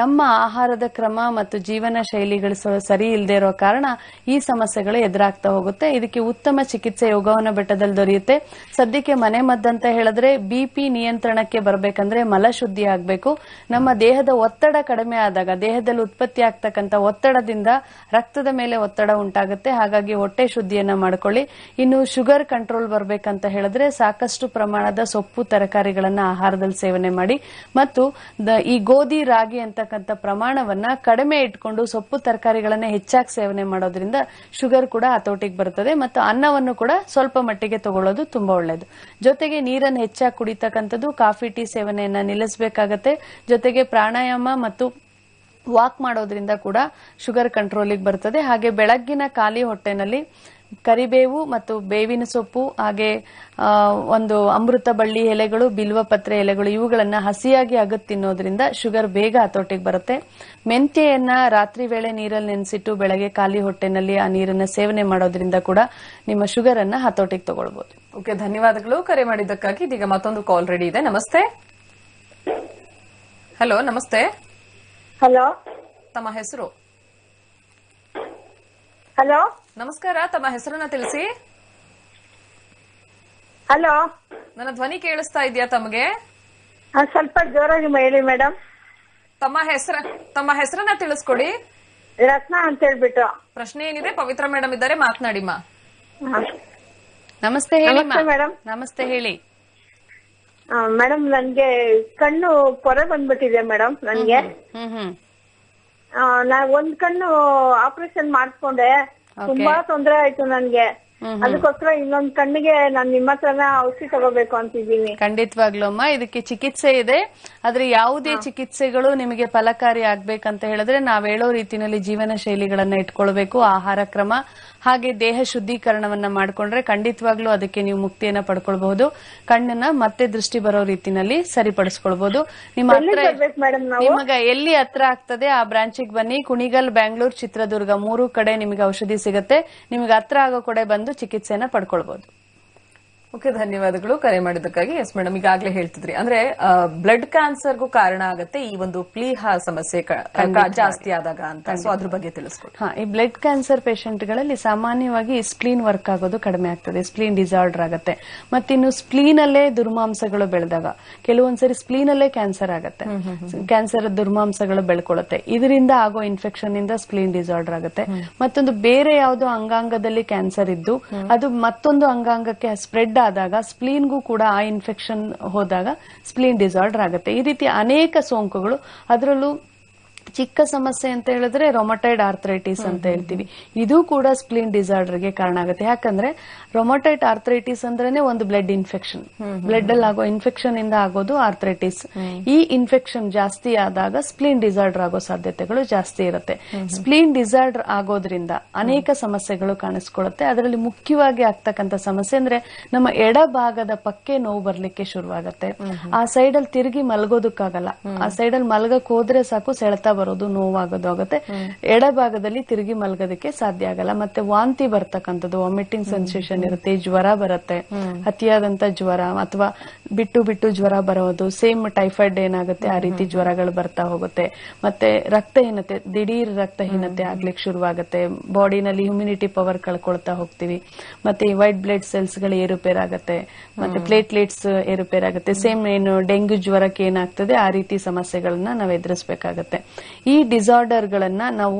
ನಮ್ಮ ಆಹಾರದ ಕ್ರಮ ಮತ್ತು ಜೀವನ ಶೈಲಿಗಳು ಸರಿ ಇಲ್ಲದೆ ಇರೋ ಕಾರಣ ಈ ಸಮಸ್ಯೆಗಳು ಎದುರಾಗ್ತಾ ಹೋಗುತ್ತೆ ಇದಕ್ಕೆ ಉತ್ತಮ ಚಿಕಿತ್ಸೆ ಯೋಗವನ ಬೆಟ್ಟದಲ್ಲಿ ದೊರೆಯುತ್ತೆ ಸದ್ಯಕ್ಕೆ ಮನೆ ಮದ್ದಂತ ಹೇಳಿದ್ರೆ ಬಿಪಿ ನಿಯಂತ್ರಣಕ್ಕೆ ಬರಬೇಕಂದ್ರೆ ಮಲಶುದ್ಧಿ ಆಗಬೇಕು ನಮ್ಮ ದೇಹದ ಒತ್ತಡ ಕಡಿಮೆ ಆದಾಗ ದೇಹದಲ್ಲಿ ಉತ್ಪತ್ತಿ ಆಗ್ತಕ್ಕಂಥ ಒತ್ತಡದಿಂದ ರಕ್ತದ ಮೇಲೆ ಒತ್ತಡ ಉಂಟಾಗುತ್ತೆ ಹಾಗಾಗಿ ಹೊಟ್ಟೆ ಶುದ್ಧಿಯನ್ನ ಮಾಡ್ಕೊಳ್ಳಿ ಇನ್ನು ಶುಗರ್ ಕಂಟ್ರೋಲ್ ಬರಬೇಕಂತ ಹೇಳಿದ್ರೆ ಸಾಕಷ್ಟು ಪ್ರಮಾಣದ ಸೊಪ್ಪು ತರಕಾರಿಗಳನ್ನ ಆಹಾರದಲ್ಲಿ ಸೇವನೆ ಮಾಡಿ ಮತ್ತು ಈ ಗೋಧಿ ರಾಗಿ ಅಂತ ಇರತಕ್ಕಂಥ ಪ್ರಮಾಣವನ್ನ ಕಡಿಮೆ ಇಟ್ಕೊಂಡು ಸೊಪ್ಪು ತರಕಾರಿಗಳನ್ನ ಹೆಚ್ಚಾಗಿ ಸೇವನೆ ಮಾಡೋದ್ರಿಂದ ಶುಗರ್ ಕೂಡ ಹತೋಟಿಗೆ ಬರ್ತದೆ ಮತ್ತು ಅನ್ನವನ್ನು ಕೂಡ ಸ್ವಲ್ಪ ಮಟ್ಟಿಗೆ ತಗೊಳ್ಳೋದು ತುಂಬಾ ಒಳ್ಳೇದು ಜೊತೆಗೆ ನೀರನ್ನು ಹೆಚ್ಚಾಗಿ ಕುಡಿತಕ್ಕಂಥದ್ದು ಕಾಫಿ ಟೀ ಸೇವನೆಯನ್ನ ನಿಲ್ಲಿಸಬೇಕಾಗತ್ತೆ ಜೊತೆಗೆ ಪ್ರಾಣಾಯಾಮ ಮತ್ತು ವಾಕ್ ಮಾಡೋದ್ರಿಂದ ಕೂಡ ಶುಗರ್ ಕಂಟ್ರೋಲಿಗೆ ಬರ್ತದೆ ಹಾಗೆ ಬೆಳಗ್ಗಿನ ಖಾಲಿ ಹೊಟ್ಟೆನಲ್ಲಿ ಕರಿಬೇವು ಮತ್ತು ಬೇವಿನ ಸೊಪ್ಪು ಹಾಗೆ ಒಂದು ಅಮೃತ ಬಳ್ಳಿ ಎಲೆಗಳು ಬಿಲ್ವ ಪತ್ರೆ ಎಲೆಗಳು ಇವುಗಳನ್ನ ಹಸಿಯಾಗಿ ಅಗತ್ ತಿನ್ನೋದ್ರಿಂದ ಶುಗರ್ ಬೇಗ ಹತೋಟಿಗೆ ಬರುತ್ತೆ ಮೆಂತ್ಯೆಯನ್ನ ರಾತ್ರಿ ವೇಳೆ ನೀರಲ್ಲಿ ನೆನೆಸಿಟ್ಟು ಬೆಳಗ್ಗೆ ಖಾಲಿ ಹೊಟ್ಟೆನಲ್ಲಿ ಆ ನೀರನ್ನ ಸೇವನೆ ಮಾಡೋದ್ರಿಂದ ಕೂಡ ನಿಮ್ಮ ಶುಗರ್ ಅನ್ನ ಹತೋಟಿಗೆ ತಗೊಳ್ಬಹುದು ಓಕೆ ಧನ್ಯವಾದಗಳು ಕರೆ ಮಾಡಿದ್ದಕ್ಕಾಗಿ ಇದೀಗ ಮತ್ತೊಂದು ಕಾಲ್ ರೆಡಿ ಇದೆ ನಮಸ್ತೆ ಹಲೋ ನಮಸ್ತೆ ಹಲೋ ತಮ್ಮ ಹೆಸರು ಹಲೋ ನಮಸ್ಕಾರ ತಮ್ಮ ಹೆಸರನ್ನ ತಿಳಿಸಿ ಹಲೋ ನನ್ನ ಧ್ವನಿ ಕೇಳಿಸ್ತಾ ಇದೆಯಾ ತಮಗೆ ಸ್ವಲ್ಪ ಜೋರಾಗಿ ಹೇಳಿ ಮೇಡಮ್ ತಮ್ಮ ಹೆಸರ ತಮ್ಮ ಹೆಸರನ್ನ ತಿಳಿಸ್ಕೊಡಿ ರತ್ನ ಅಂತ ಹೇಳ್ಬಿಟ್ಟು ಪ್ರಶ್ನೆ ಏನಿದೆ ಪವಿತ್ರ ಮೇಡಮ್ ಇದ್ದಾರೆ ಮಾತನಾಡಿ ಮಾ ನಮಸ್ತೆ ಹೇಳಿ ನಮಸ್ತೆ ಮೇಡಮ್. ನಮಸ್ತೆ ಹೇಳಿ ಮೇಡಮ್ ನನ್ಗೆ ಕಣ್ಣು ಪೊರೆ ಬಂದ್ಬಿಟ್ಟಿದೆ ಮೇಡಮ್ ನನ್ಗೆ ಹ್ಮ್ ಹ್ಮ್ ನಾ ಒಂದ್ ಕಣ್ಣು ಆಪರೇಷನ್ ಮಾಡ್ಸ್ಕೊಂಡೆ ತುಂಬಾ ತೊಂದರೆ ಆಯ್ತು ನನ್ಗೆ ಅದಕ್ಕೋಸ್ಕರ ಇನ್ನೊಂದ್ ಕಣ್ಣಿಗೆ ನಾನ್ ನಿಮ್ಮ ಹತ್ರನ ಔಷಧಿ ತಗೋಬೇಕು ಅಂತಿದೀನಿ ಖಂಡಿತವಾಗ್ಲೂ ಅಮ್ಮ ಇದಕ್ಕೆ ಚಿಕಿತ್ಸೆ ಇದೆ ಆದ್ರೆ ಯಾವುದೇ ಚಿಕಿತ್ಸೆಗಳು ನಿಮಗೆ ಫಲಕಾರಿ ಆಗ್ಬೇಕಂತ ಹೇಳಿದ್ರೆ ನಾವ್ ಹೇಳೋ ರೀತಿನಲ್ಲಿ ಜೀವನ ಶೈಲಿಗಳನ್ನ ಇಟ್ಕೊಳ್ಬೇಕು ಆಹಾರ ಕ್ರಮ ಹಾಗೆ ದೇಹ ಶುದ್ದೀಕರಣವನ್ನ ಮಾಡಿಕೊಂಡ್ರೆ ಖಂಡಿತವಾಗ್ಲೂ ಅದಕ್ಕೆ ನೀವು ಮುಕ್ತಿಯನ್ನ ಪಡ್ಕೊಳ್ಬಹುದು ಕಣ್ಣನ್ನ ಮತ್ತೆ ದೃಷ್ಟಿ ಬರೋ ರೀತಿನಲ್ಲಿ ಸರಿಪಡಿಸ್ಕೊಳ್ಬಹುದು ನಿಮ್ಮ ಹತ್ರ ನಿಮಗೆ ಎಲ್ಲಿ ಹತ್ರ ಆಗ್ತದೆ ಆ ಬ್ರಾಂಚಿಗೆ ಬನ್ನಿ ಕುಣಿಗಲ್ ಬ್ಯಾಂಗ್ಳೂರ್ ಚಿತ್ರದುರ್ಗ ಮೂರು ಕಡೆ ನಿಮಗೆ ಔಷಧಿ ಸಿಗುತ್ತೆ ನಿಮಗೆ ಹತ್ರ ಆಗೋ ಕಡೆ ಬಂದು ಚಿಕಿತ್ಸೆನ ಪಡ್ಕೊಳ್ಬಹುದು ಓಕೆ ಧನ್ಯವಾದಗಳು ಕರೆ ಮಾಡಿದ್ದಕ್ಕಾಗಿ ಎಸ್ ಮೇಡಮ್ ಈಗಾಗಲೇ ಹೇಳ್ತಿದ್ರಿ ಅಂದ್ರೆ ಬ್ಲಡ್ ಕ್ಯಾನ್ಸರ್ಗೂ ಕಾರಣ ಆಗುತ್ತೆ ಈ ಒಂದು ಪ್ಲೀಹ ಸಮಸ್ಯೆ ಜಾಸ್ತಿ ಆದಾಗ ಅಂತ ಸೊ ಅದ್ರ ಬಗ್ಗೆ ತಿಳಿಸ್ಕೊಡಿ ಈ ಬ್ಲಡ್ ಕ್ಯಾನ್ಸರ್ ಪೇಷಂಟ್ ಗಳಲ್ಲಿ ಸಾಮಾನ್ಯವಾಗಿ ಸ್ಪ್ಲೀನ್ ವರ್ಕ್ ಆಗೋದು ಕಡಿಮೆ ಆಗ್ತದೆ ಸ್ಪ್ಲೀನ್ ಡಿಸಾರ್ಡರ್ ಆಗುತ್ತೆ ಮತ್ತಿನ್ನು ಸ್ಪ್ಲೀನ್ ಅಲ್ಲೇ ದುರ್ಮಾಂಸಗಳು ಬೆಳೆದಾಗ ಕೆಲವೊಂದ್ಸರಿ ಸ್ಪ್ಲೀನ್ ಅಲ್ಲೇ ಕ್ಯಾನ್ಸರ್ ಆಗುತ್ತೆ ಕ್ಯಾನ್ಸರ್ ದುರ್ಮಾಂಸಗಳು ಬೆಳ್ಕೊಳ್ಳುತ್ತೆ ಇದರಿಂದ ಆಗೋ ಇನ್ಫೆಕ್ಷನ್ ಇಂದ ಸ್ಪ್ಲೀನ್ ಡಿಸಾರ್ಡರ್ ಆಗುತ್ತೆ ಮತ್ತೊಂದು ಬೇರೆ ಯಾವುದೋ ಅಂಗಾಂಗದಲ್ಲಿ ಕ್ಯಾನ್ಸರ್ ಇದ್ದು ಅದು ಮತ್ತೊಂದು ಅಂಗಾಂಗಕ್ಕೆ ಸ್ಪ್ರೆಡ್ ಆದಾಗ ಸ್ಪ್ಲೀನ್ಗೂ ಕೂಡ ಆ ಇನ್ಫೆಕ್ಷನ್ ಹೋದಾಗ ಸ್ಪ್ಲೀನ್ ಡಿಸಾರ್ಡರ್ ಆಗುತ್ತೆ ಈ ರೀತಿ ಅನೇಕ ಸೋಂಕುಗಳು ಅದರಲ್ಲೂ ಚಿಕ್ಕ ಸಮಸ್ಯೆ ಅಂತ ಹೇಳಿದ್ರೆ ರೊಮಟೈಡ್ ಆರ್ಥ್ರೈಟಿಸ್ ಅಂತ ಹೇಳ್ತೀವಿ ಇದು ಕೂಡ ಸ್ಪ್ಲೀನ್ ಡಿಸಾರ್ಡರ್ಗೆ ಕಾರಣ ಆಗುತ್ತೆ ಯಾಕಂದ್ರೆ ರೊಮೊಟೈಟ್ ಆರ್ಥ್ರೈಟಿಸ್ ಅಂದ್ರೆ ಒಂದು ಬ್ಲಡ್ ಇನ್ಫೆಕ್ಷನ್ ಬ್ಲಡ್ ಅಲ್ಲಿ ಆಗೋ ಇನ್ಫೆಕ್ಷನ್ ಇಂದ ಆಗೋದು ಆರ್ಥ್ರೈಟಿಸ್ ಈ ಇನ್ಫೆಕ್ಷನ್ ಜಾಸ್ತಿ ಆದಾಗ ಸ್ಪ್ಲೀನ್ ಡಿಸಾರ್ಡರ್ ಆಗೋ ಸಾಧ್ಯತೆಗಳು ಜಾಸ್ತಿ ಇರುತ್ತೆ ಸ್ಪ್ಲೀನ್ ಡಿಸಾರ್ಡರ್ ಆಗೋದ್ರಿಂದ ಅನೇಕ ಸಮಸ್ಯೆಗಳು ಕಾಣಿಸ್ಕೊಳ್ಳುತ್ತೆ ಅದರಲ್ಲಿ ಮುಖ್ಯವಾಗಿ ಆಗ್ತಕ್ಕಂತ ಸಮಸ್ಯೆ ಅಂದ್ರೆ ನಮ್ಮ ಎಡ ಭಾಗದ ಪಕ್ಕೆ ನೋವು ಬರ್ಲಿಕ್ಕೆ ಶುರುವಾಗುತ್ತೆ ಆ ಸೈಡ್ ಅಲ್ಲಿ ತಿರುಗಿ ಮಲಗೋದಕ್ಕಾಗಲ್ಲ ಆ ಸೈಡ್ ಅಲ್ಲಿ ಮಲಗಕ್ ಹೋದ್ರೆ ಸಾಕು ಸೆಳೆತ ಬರೋದು ನೋವಾಗೋದು ಆಗುತ್ತೆ ಎಡಭಾಗದಲ್ಲಿ ತಿರುಗಿ ಮಲಗೋದಕ್ಕೆ ಸಾಧ್ಯ ಆಗಲ್ಲ ಮತ್ತೆ ವಾಂತಿ ಬರ್ತಕ್ಕಂಥದ್ದು ವಾಮಿಟಿಂಗ್ ಸೆನ್ಸೇಷನ್ ಇರುತ್ತೆ ಜ್ವರ ಬರುತ್ತೆ ಅತಿಯಾದಂತ ಜ್ವರ ಅಥವಾ ಬಿಟ್ಟು ಬಿಟ್ಟು ಜ್ವರ ಬರೋದು ಸೇಮ್ ಟೈಫಾಯ್ಡ್ ಏನಾಗುತ್ತೆ ಆ ರೀತಿ ಜ್ವರಗಳು ಬರ್ತಾ ಹೋಗುತ್ತೆ ಮತ್ತೆ ರಕ್ತಹೀನತೆ ದಿಢೀರ್ ರಕ್ತಹೀನತೆ ಆಗ್ಲಿಕ್ಕೆ ಶುರುವಾಗುತ್ತೆ ಬಾಡಿನಲ್ಲಿ ಇಮ್ಯುನಿಟಿ ಪವರ್ ಕಳ್ಕೊಳ್ತಾ ಹೋಗ್ತೀವಿ ಮತ್ತೆ ವೈಟ್ ಬ್ಲಡ್ ಸೆಲ್ಸ್ ಗಳು ಆಗುತ್ತೆ ಮತ್ತೆ ಪ್ಲೇಟ್ಲೆಟ್ಸ್ ಆಗುತ್ತೆ ಸೇಮ್ ಏನು ಡೆಂಗ್ಯೂ ಜ್ವರಕ್ಕೆ ಏನಾಗ್ತದೆ ಆ ರೀತಿ ಸಮಸ್ಯೆಗಳನ್ನ ನಾವು ಎದುರಿಸಬೇಕಾಗತ್ತೆ ಈ ಡಿಸಾರ್ಡರ್ ಗಳನ್ನ ನಾವು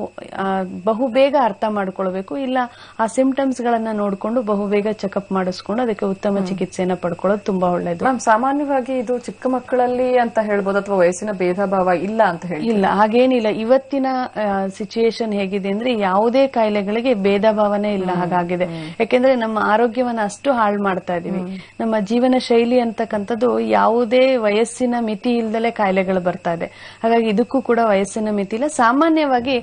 ಬಹು ಬೇಗ ಅರ್ಥ ಮಾಡ್ಕೊಳ್ಬೇಕು ಇಲ್ಲ ಆ ಸಿಂಪ್ಟಮ್ಸ್ ಗಳನ್ನ ನೋಡ್ಕೊಂಡು ಬಹು ಬೇಗ ಚೆಕಪ್ ಮಾಡಿಸ್ಕೊಂಡು ಅದಕ್ಕೆ ಉತ್ತಮ ಚಿಕಿತ್ಸೆಯನ್ನ ಪಡ್ಕೊಳ್ಳೋದು ತುಂಬಾ ಒಳ್ಳೇದು ಮ್ಯಾಮ್ ಸಾಮಾನ್ಯವಾಗಿ ಇದು ಚಿಕ್ಕ ಮಕ್ಕಳಲ್ಲಿ ಅಂತ ಹೇಳ್ಬೋದು ಅಥವಾ ವಯಸ್ಸಿನ ಭೇದ ಭಾವ ಇಲ್ಲ ಅಂತ ಹೇಳಿ ಇಲ್ಲ ಹಾಗೇನಿಲ್ಲ ಇವತ್ತಿನ ಸಿಚುಯೇಷನ್ ಹೇಗಿದೆ ಅಂದ್ರೆ ಯಾವುದೇ ಕಾಯಿಲೆಗಳಿಗೆ ಭೇದ ಭಾವನೆ ಇಲ್ಲ ಹಾಗಾಗಿದೆ ಯಾಕೆಂದ್ರೆ ನಮ್ಮ ಆರೋಗ್ಯವನ್ನ ಅಷ್ಟು ಹಾಳು ಮಾಡ್ತಾ ಇದೀವಿ ನಮ್ಮ ಜೀವನ ಶೈಲಿ ಅಂತಕ್ಕಂಥದ್ದು ಯಾವುದೇ ವಯಸ್ಸಿನ ಮಿತಿ ಇಲ್ದಲೆ ಕಾಯಿಲೆಗಳು ಬರ್ತಾ ಇದೆ ಹಾಗಾಗಿ ಇದಕ್ಕೂ ಕೂಡ ವಯಸ್ಸಿನ ಮಿತಿ ಇಲ್ಲ ಸಾಮಾನ್ಯವಾಗಿ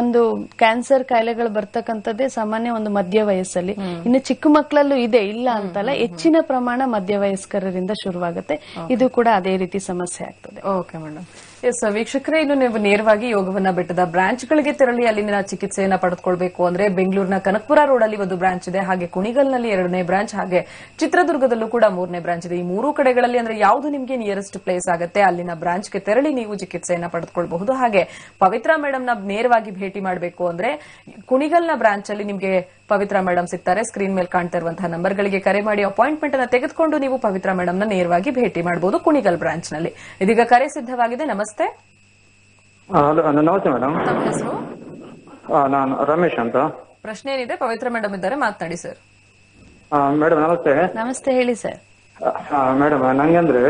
ಒಂದು ಕ್ಯಾನ್ಸರ್ ಕಾಯಿಲೆಗಳು ಬರ್ತಕ್ಕಂಥದ್ದೇ ಸಾಮಾನ್ಯ ಒಂದು ಮಧ್ಯ ವಯಸ್ಸಲ್ಲಿ ಇನ್ನು ಚಿಕ್ಕ ಮಕ್ಕಳಲ್ಲೂ ಇದೆ ಇಲ್ಲ ಅಂತಲ್ಲ ಹೆಚ್ಚಿನ ಪ್ರಮಾಣ ಮಧ್ಯವಯಸ್ಕರರಿಂದ ಶುರುವಾಗುತ್ತೆ ಇದು ಕೂಡ ಅದೇ ರೀತಿ ಸಮಸ್ಯೆ ಆಗ್ತದೆ ಓಕೆ ಮೇಡಮ್ ಎಸ್ ವೀಕ್ಷಕರೇ ಇನ್ನು ನೀವು ನೇರವಾಗಿ ಯೋಗವನ್ನ ಬೆಟ್ಟದ ಬ್ರಾಂಚ್ ಗಳಿಗೆ ತೆರಳಿ ಅಲ್ಲಿನ ಚಿಕಿತ್ಸೆಯನ್ನ ಪಡೆದುಕೊಳ್ಬೇಕು ಅಂದ್ರೆ ಬೆಂಗಳೂರಿನ ಕನಕಪುರ ರೋಡ್ ಅಲ್ಲಿ ಒಂದು ಬ್ರಾಂಚ್ ಇದೆ ಹಾಗೆ ಕುಣಿಗಲ್ನಲ್ಲಿ ಎರಡನೇ ಬ್ರಾಂಚ್ ಹಾಗೆ ಚಿತ್ರದುರ್ಗದಲ್ಲೂ ಕೂಡ ಮೂರನೇ ಬ್ರಾಂಚ್ ಇದೆ ಈ ಮೂರು ಕಡೆಗಳಲ್ಲಿ ಅಂದ್ರೆ ಯಾವುದು ನಿಮಗೆ ನಿಯರೆಸ್ಟ್ ಪ್ಲೇಸ್ ಆಗುತ್ತೆ ಅಲ್ಲಿನ ಬ್ರಾಂಚ್ ಗೆ ತೆರಳಿ ನೀವು ಚಿಕಿತ್ಸೆಯನ್ನ ಪಡೆದುಕೊಳ್ಬಹುದು ಹಾಗೆ ಪವಿತ್ರ ಮೇಡಮ್ ನ ನೇರವಾಗಿ ಭೇಟಿ ಮಾಡಬೇಕು ಅಂದ್ರೆ ಕುಣಿಗಲ್ನ ಬ್ರಾಂಚ್ ಅಲ್ಲಿ ನಿಮಗೆ ಪವಿತ್ರ ಮೇಡಮ್ ಸಿಗ್ತಾರೆ ಸ್ಕ್ರೀನ್ ಮೇಲೆ ಕಾಣ್ತಿರುವಂತಹ ಗಳಿಗೆ ಕರೆ ಮಾಡಿ ಅಪಾಯಿಂಟ್ಮೆಂಟ್ ಅನ್ನು ತೆಗೆದುಕೊಂಡು ನೀವು ಪವಿತ್ರ ಮೇಡಮ್ನ ನೇರವಾಗಿ ಭೇಟಿ ಮಾಡಬಹುದು ಕುಣಿಗಲ್ ಬ್ರಾಂಚ್ ನಲ್ಲಿ ಇದೀಗ ಕರೆ ಸಿದ್ಧವಾಗಿದೆ ನಮಸ್ತೆ ನಮಸ್ತೆ ಮೇಡಮ್ ನಾನು ರಮೇಶ್ ಅಂತ ಪ್ರಶ್ನೆ ಏನಿದೆ ಪವಿತ್ರ ಮೇಡಮ್ ಇದ್ದಾರೆ ಮಾತನಾಡಿ ಸರ್ ಮೇಡಮ್ ನಮಸ್ತೆ ನಮಸ್ತೆ ಹೇಳಿ ಸರ್ ಮೇಡಮ್ ನಂಗೆ ಅಂದ್ರೆ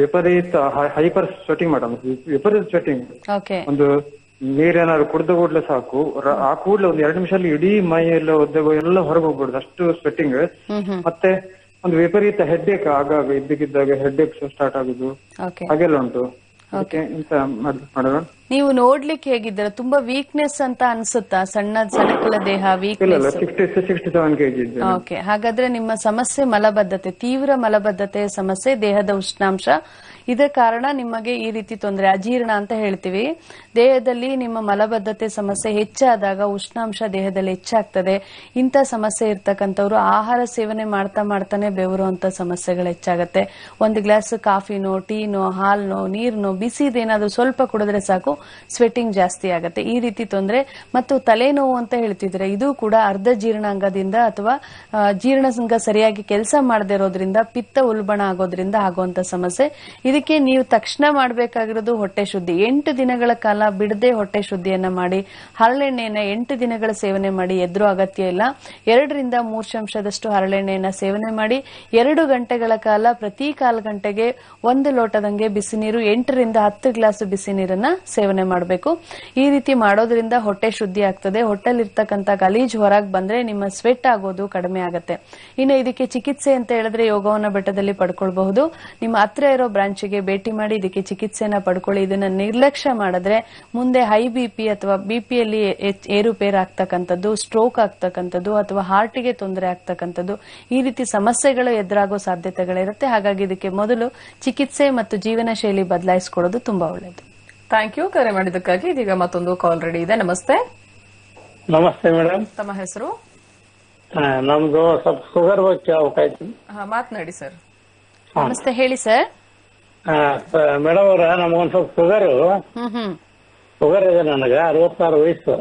ವಿಪರೀತ ಹೈಪರ್ ಸ್ವೆಟಿಂಗ್ ಮೇಡಮ್ ವಿಪರೀತ ಸ್ವೆಟಿಂಗ್ ಒಂದು ನೀರೇನಾದ್ರು ಕುಡ್ದ ಕೂಡ್ಲೆ ಸಾಕು ಆ ಕೂಡ್ಲೆ ಒಂದ್ ಎರಡು ನಿಮಿಷ ಇಡೀ ಮೈ ಎಲ್ಲ ಒದ್ದೆಗೋ ಎಲ್ಲ ಹೊರಗೆ ಹೋಗ್ಬಿಡುದು ಅಷ್ಟು ಸ್ವೆಟ್ಟಿಂಗ್ ಮತ್ತೆ ಒಂದು ವಿಪರೀತ ಹೆಡ್ ಏಕ್ ಆಗಾಗ ಇದ್ದಕ್ಕಿದ್ದಾಗ ಹೆಡ್ ಏಕ್ ಸ್ಟಾರ್ಟ್ ಆಗುದು ಹಾಗೆಲ್ಲ ಉಂಟು ನೀವು ನೋಡ್ಲಿಕ್ಕೆ ಹೇಗಿದ್ದೀರಾ ತುಂಬಾ ವೀಕ್ನೆಸ್ ಅಂತ ಅನ್ಸುತ್ತಾ ಸಣ್ಣ ಸಣ್ಣ ದೇಹ ವೀಕ್ನೆಸ್ ಹಾಗಾದ್ರೆ ನಿಮ್ಮ ಸಮಸ್ಯೆ ಮಲಬದ್ಧತೆ ತೀವ್ರ ಮಲಬದ್ಧತೆ ಸಮಸ್ಯೆ ದೇಹದ ಉಷ್ಣಾಂಶ ಇದೇ ಕಾರಣ ನಿಮಗೆ ಈ ರೀತಿ ತೊಂದರೆ ಅಜೀರ್ಣ ಅಂತ ಹೇಳ್ತೀವಿ ದೇಹದಲ್ಲಿ ನಿಮ್ಮ ಮಲಬದ್ಧತೆ ಸಮಸ್ಯೆ ಹೆಚ್ಚಾದಾಗ ಉಷ್ಣಾಂಶ ದೇಹದಲ್ಲಿ ಹೆಚ್ಚಾಗ್ತದೆ ಇಂಥ ಸಮಸ್ಯೆ ಇರ್ತಕ್ಕಂಥವ್ರು ಆಹಾರ ಸೇವನೆ ಮಾಡ್ತಾ ಮಾಡ್ತಾನೆ ಬೆವರುವಂತ ಸಮಸ್ಯೆಗಳು ಹೆಚ್ಚಾಗುತ್ತೆ ಒಂದು ಗ್ಲಾಸ್ ಕಾಫಿನೋ ಟೀನೋ ಹಾಲ್ನೋ ನೀರ್ನೋ ಬಿಸಿದೇನಾದ್ರೂ ಸ್ವಲ್ಪ ಕುಡಿದ್ರೆ ಸಾಕು ಸ್ವೆಟಿಂಗ್ ಜಾಸ್ತಿ ಆಗುತ್ತೆ ಈ ರೀತಿ ತೊಂದರೆ ಮತ್ತು ತಲೆನೋವು ಅಂತ ಹೇಳ್ತಿದ್ರೆ ಇದು ಕೂಡ ಅರ್ಧ ಜೀರ್ಣಾಂಗದಿಂದ ಅಥವಾ ಜೀರ್ಣಾಂಗ ಸರಿಯಾಗಿ ಕೆಲಸ ಮಾಡದೇ ಇರೋದ್ರಿಂದ ಪಿತ್ತ ಉಲ್ಬಣ ಆಗೋದ್ರಿಂದ ಆಗುವಂತ ಸಮಸ್ಯೆ ಇದು ಅದಕ್ಕೆ ನೀವು ತಕ್ಷಣ ಮಾಡಬೇಕಾಗಿರೋದು ಹೊಟ್ಟೆ ಶುದ್ಧಿ ಎಂಟು ದಿನಗಳ ಕಾಲ ಬಿಡದೆ ಹೊಟ್ಟೆ ಶುದ್ಧಿಯನ್ನ ಮಾಡಿ ಹರಳೆಣ್ಣೆಯನ್ನ ಎಂಟು ದಿನಗಳ ಸೇವನೆ ಮಾಡಿ ಎದುರು ಅಗತ್ಯ ಇಲ್ಲ ಎರಡರಿಂದ ಮೂರು ಶಂಶದಷ್ಟು ಹರಳೆಣ್ಣೆಯನ್ನ ಸೇವನೆ ಮಾಡಿ ಎರಡು ಗಂಟೆಗಳ ಕಾಲ ಪ್ರತಿ ಕಾಲು ಗಂಟೆಗೆ ಒಂದು ಲೋಟದಂಗೆ ಬಿಸಿ ನೀರು ಎಂಟರಿಂದ ಹತ್ತು ಗ್ಲಾಸ್ ಬಿಸಿ ನೀರನ್ನ ಸೇವನೆ ಮಾಡಬೇಕು ಈ ರೀತಿ ಮಾಡೋದ್ರಿಂದ ಹೊಟ್ಟೆ ಶುದ್ಧಿ ಆಗ್ತದೆ ಹೊಟ್ಟೆಲಿರ್ತಕ್ಕಂಥ ಗಲೀಜ್ ಹೊರಗೆ ಬಂದ್ರೆ ನಿಮ್ಮ ಸ್ವೆಟ್ ಆಗೋದು ಕಡಿಮೆ ಆಗುತ್ತೆ ಇನ್ನು ಇದಕ್ಕೆ ಚಿಕಿತ್ಸೆ ಅಂತ ಹೇಳಿದ್ರೆ ಯೋಗವನ್ನ ಬೆಟ್ಟದಲ್ಲಿ ಪಡ್ಕೊಳ್ಬಹುದು ನಿಮ್ಮ ಹತ್ರ ಇರೋ ಬ್ರಾಂಚ್ ಆಸ್ಪತ್ರೆಗೆ ಭೇಟಿ ಮಾಡಿ ಇದಕ್ಕೆ ಚಿಕಿತ್ಸೆನ ಪಡ್ಕೊಳ್ಳಿ ಇದನ್ನ ನಿರ್ಲಕ್ಷ್ಯ ಮಾಡಿದ್ರೆ ಮುಂದೆ ಹೈ ಬಿಪಿ ಅಥವಾ ಬಿಪಿಯಲ್ಲಿ ಆಗ್ತಕ್ಕಂಥದ್ದು ಸ್ಟ್ರೋಕ್ ಆಗ್ತಕ್ಕಂಥದ್ದು ಅಥವಾ ಹಾರ್ಟ್ಗೆ ತೊಂದರೆ ಆಗ್ತಕ್ಕಂಥದ್ದು ಈ ರೀತಿ ಸಮಸ್ಯೆಗಳು ಎದುರಾಗೋ ಸಾಧ್ಯತೆಗಳಿರುತ್ತೆ ಹಾಗಾಗಿ ಇದಕ್ಕೆ ಮೊದಲು ಚಿಕಿತ್ಸೆ ಮತ್ತು ಜೀವನ ಶೈಲಿ ಬದಲಾಯಿಸಿಕೊಳ್ಳೋದು ತುಂಬಾ ಒಳ್ಳೇದು ಥ್ಯಾಂಕ್ ಯು ಕರೆ ಮಾಡಿದಕ್ಕಾಗಿ ಇದೀಗ ಮತ್ತೊಂದು ಕಾಲ್ ರೆಡಿ ಇದೆ ನಮಸ್ತೆ ನಮಸ್ತೆ ಮೇಡಮ್ ತಮ್ಮ ಹೆಸರು ನಮ್ದು ಸ್ವಲ್ಪ ಶುಗರ್ ಬಗ್ಗೆ ಮಾತನಾಡಿ ಸರ್ ನಮಸ್ತೆ ಹೇಳಿ ಸರ್ ಮೇಡಮ್ ಅವ್ರ ನಮ್ಗೊಂದ್ ಸ್ವಲ್ಪ ಶುಗರ್ ಶುಗರ್ ಇದೆ ನನಗೆ ಅರವತ್ತಾರು ವಯಸ್ಸು